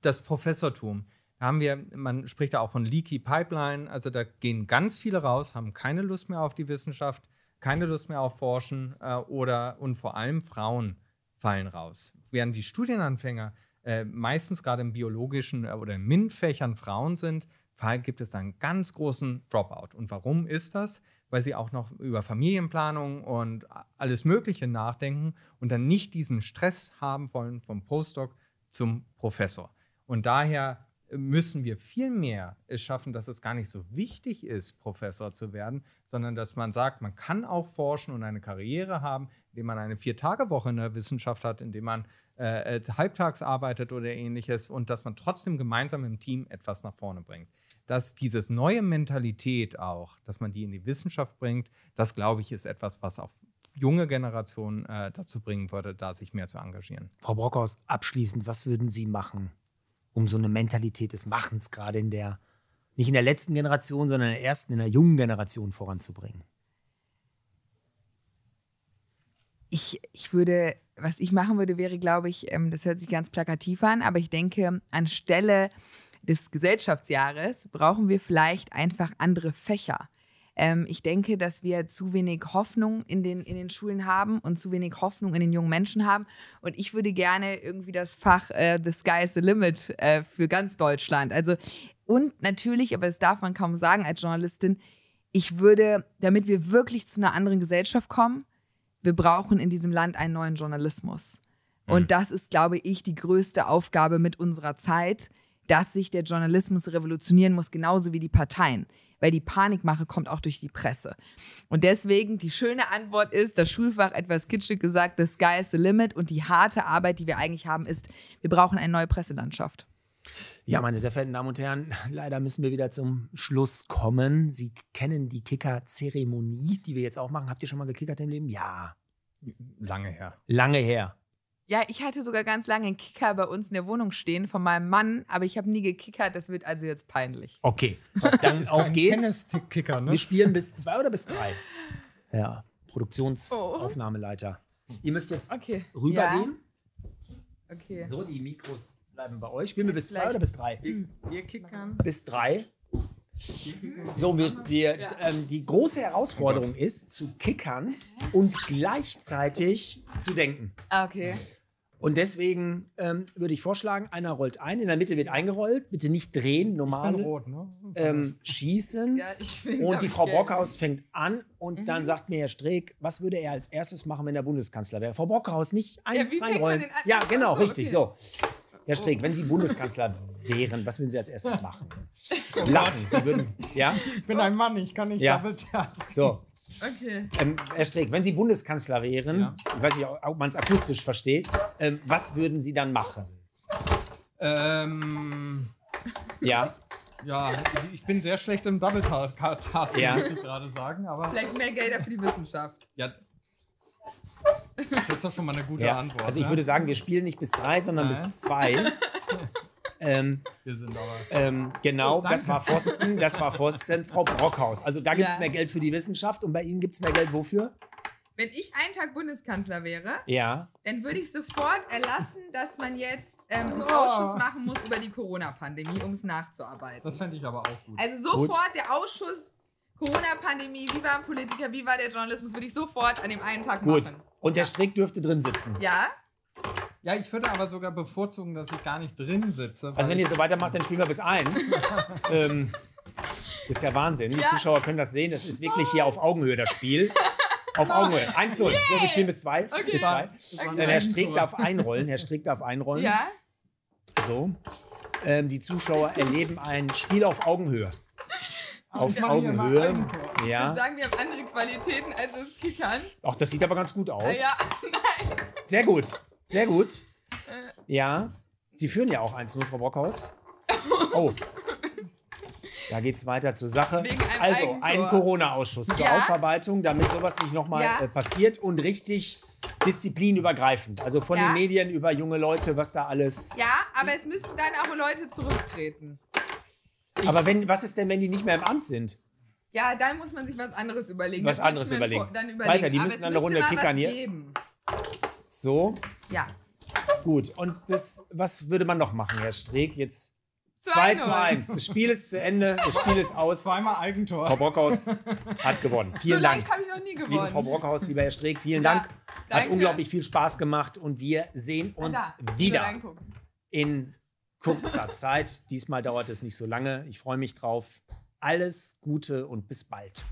das Professortum, haben wir, man spricht da auch von Leaky Pipeline, also da gehen ganz viele raus, haben keine Lust mehr auf die Wissenschaft, keine Lust mehr auf Forschen äh, oder und vor allem Frauen fallen raus. Während die Studienanfänger äh, meistens gerade im biologischen äh, oder MINT-Fächern Frauen sind, gibt es da einen ganz großen Dropout. Und warum ist das? Weil sie auch noch über Familienplanung und alles Mögliche nachdenken und dann nicht diesen Stress haben wollen vom Postdoc zum Professor. Und daher müssen wir viel mehr es schaffen, dass es gar nicht so wichtig ist, Professor zu werden, sondern dass man sagt, man kann auch forschen und eine Karriere haben, indem man eine Viertagewoche in der Wissenschaft hat, indem man äh, äh halbtags arbeitet oder ähnliches und dass man trotzdem gemeinsam im Team etwas nach vorne bringt. Dass diese neue Mentalität auch, dass man die in die Wissenschaft bringt, das glaube ich, ist etwas, was auch junge Generationen äh, dazu bringen würde, da sich mehr zu engagieren. Frau Brockhaus, abschließend, was würden Sie machen? um so eine Mentalität des Machens gerade in der, nicht in der letzten Generation, sondern in der ersten, in der jungen Generation voranzubringen? Ich, ich würde, was ich machen würde, wäre, glaube ich, ähm, das hört sich ganz plakativ an, aber ich denke, anstelle des Gesellschaftsjahres brauchen wir vielleicht einfach andere Fächer. Ähm, ich denke, dass wir zu wenig Hoffnung in den, in den Schulen haben und zu wenig Hoffnung in den jungen Menschen haben. Und ich würde gerne irgendwie das Fach äh, The Sky is the Limit äh, für ganz Deutschland. Also, und natürlich, aber das darf man kaum sagen als Journalistin, ich würde, damit wir wirklich zu einer anderen Gesellschaft kommen, wir brauchen in diesem Land einen neuen Journalismus. Und mhm. das ist, glaube ich, die größte Aufgabe mit unserer Zeit, dass sich der Journalismus revolutionieren muss, genauso wie die Parteien. Weil die Panikmache kommt auch durch die Presse. Und deswegen die schöne Antwort ist, das Schulfach etwas kitschig gesagt, the sky is the limit. Und die harte Arbeit, die wir eigentlich haben, ist, wir brauchen eine neue Presselandschaft. Ja, meine sehr verehrten Damen und Herren, [LAUGHS] leider müssen wir wieder zum Schluss kommen. Sie kennen die Kicker-Zeremonie, die wir jetzt auch machen. Habt ihr schon mal gekickert im Leben? Ja. Lange her. Lange her. Ja, ich hatte sogar ganz lange einen Kicker bei uns in der Wohnung stehen von meinem Mann, aber ich habe nie gekickert. Das wird also jetzt peinlich. Okay, so, [LAUGHS] dann auf geht's. ne? Wir spielen bis zwei oder bis drei. Ja, oh. Produktionsaufnahmeleiter. Oh. Ihr müsst jetzt okay. rübergehen. Ja. Okay. So, die Mikros bleiben bei euch. Spielen wir bis zwei oder bis drei? Wir, wir kickern. Bis drei. So, wir, wir ja. ähm, die große Herausforderung ist, zu kickern und gleichzeitig zu denken. Ah, okay. Und deswegen ähm, würde ich vorschlagen, einer rollt ein, in der Mitte wird eingerollt, bitte nicht drehen, normal rot, ne? ähm, schießen. Ja, und die Frau Brockhaus fängt an und mhm. dann sagt mir Herr Streeck, was würde er als erstes machen, wenn er Bundeskanzler wäre? Frau Brockhaus, nicht ein, ja, einrollen. ja, genau, also, richtig, okay. so. Herr oh. Streeck, wenn Sie Bundeskanzler wären, was würden Sie als erstes machen? [LAUGHS] Oh Lachen. Sie würden, ja? Ich bin ein Mann, ich kann nicht ja. Double so. Okay. Ähm, Herr Streeck, wenn Sie Bundeskanzler wären, ja. ich weiß nicht, ob man es akustisch versteht, ähm, was würden Sie dann machen? Ähm. Ja. Ja, ich bin sehr schlecht im Double Task, ja. ich gerade sagen. Aber Vielleicht mehr Gelder für die Wissenschaft. Ja. Das ist doch schon mal eine gute ja. Antwort. Also ich ne? würde sagen, wir spielen nicht bis drei, sondern Nein. bis zwei. [LAUGHS] Ähm, Wir sind aber. Ähm, genau, oh, das war Pfosten, das war Pfosten, Frau Brockhaus. Also da gibt es ja. mehr Geld für die Wissenschaft und bei Ihnen gibt es mehr Geld wofür? Wenn ich einen Tag Bundeskanzler wäre, ja. dann würde ich sofort erlassen, dass man jetzt ähm, einen oh. Ausschuss machen muss über die Corona-Pandemie, um es nachzuarbeiten. Das fände ich aber auch gut. Also sofort gut. der Ausschuss Corona-Pandemie, wie waren Politiker, wie war der Journalismus, würde ich sofort an dem einen Tag gut. machen. Gut. Und der Strick dürfte drin sitzen. Ja. Ja, ich würde aber sogar bevorzugen, dass ich gar nicht drin sitze. Also wenn ihr so weitermacht, dann spielen wir bis eins. [LAUGHS] ähm, ist ja Wahnsinn. Die ja. Zuschauer können das sehen. Das ist wirklich hier auf Augenhöhe das Spiel. Auf oh. Augenhöhe. 1-0. Yeah. So, wir spielen bis 2. Okay. Bis zwei. Okay. Äh, Herr Strick darf einrollen. Herr Strick darf einrollen. Ja. So. Ähm, die Zuschauer erleben ein Spiel auf Augenhöhe. Auf Augenhöhe. Ja. Dann sagen, wir haben andere Qualitäten als das Kickern. Ach, das sieht aber ganz gut aus. Ja, [LAUGHS] nein. Sehr gut. Sehr gut. Äh. Ja, sie führen ja auch 1-0, Frau Brockhaus. [LAUGHS] Oh. Da geht es weiter zur Sache. Also, ein Corona-Ausschuss zur ja? Aufarbeitung, damit sowas nicht nochmal ja? äh, passiert und richtig disziplinübergreifend. Also von ja? den Medien über junge Leute, was da alles. Ja, aber es müssten dann auch Leute zurücktreten. Aber wenn, was ist denn, wenn die nicht mehr im Amt sind? Ja, dann muss man sich was anderes überlegen. Was anderes überlegen. Vor, überlegen. Weiter, die aber müssen dann eine Runde kickern hier. Geben. So? Ja. Gut, und das, was würde man noch machen, Herr Streeck? Jetzt 2 zu 1. Das Spiel ist zu Ende, das Spiel ist aus. Zweimal Eigentor. Frau Brockhaus hat gewonnen. Vielen so Dank. habe ich noch nie gewonnen. Liebe Frau Brockhaus, lieber Herr Streeck, vielen ja, Dank. Hat unglaublich viel Spaß gemacht und wir sehen ah, uns da, wieder in kurzer [LAUGHS] Zeit. Diesmal dauert es nicht so lange. Ich freue mich drauf. Alles Gute und bis bald.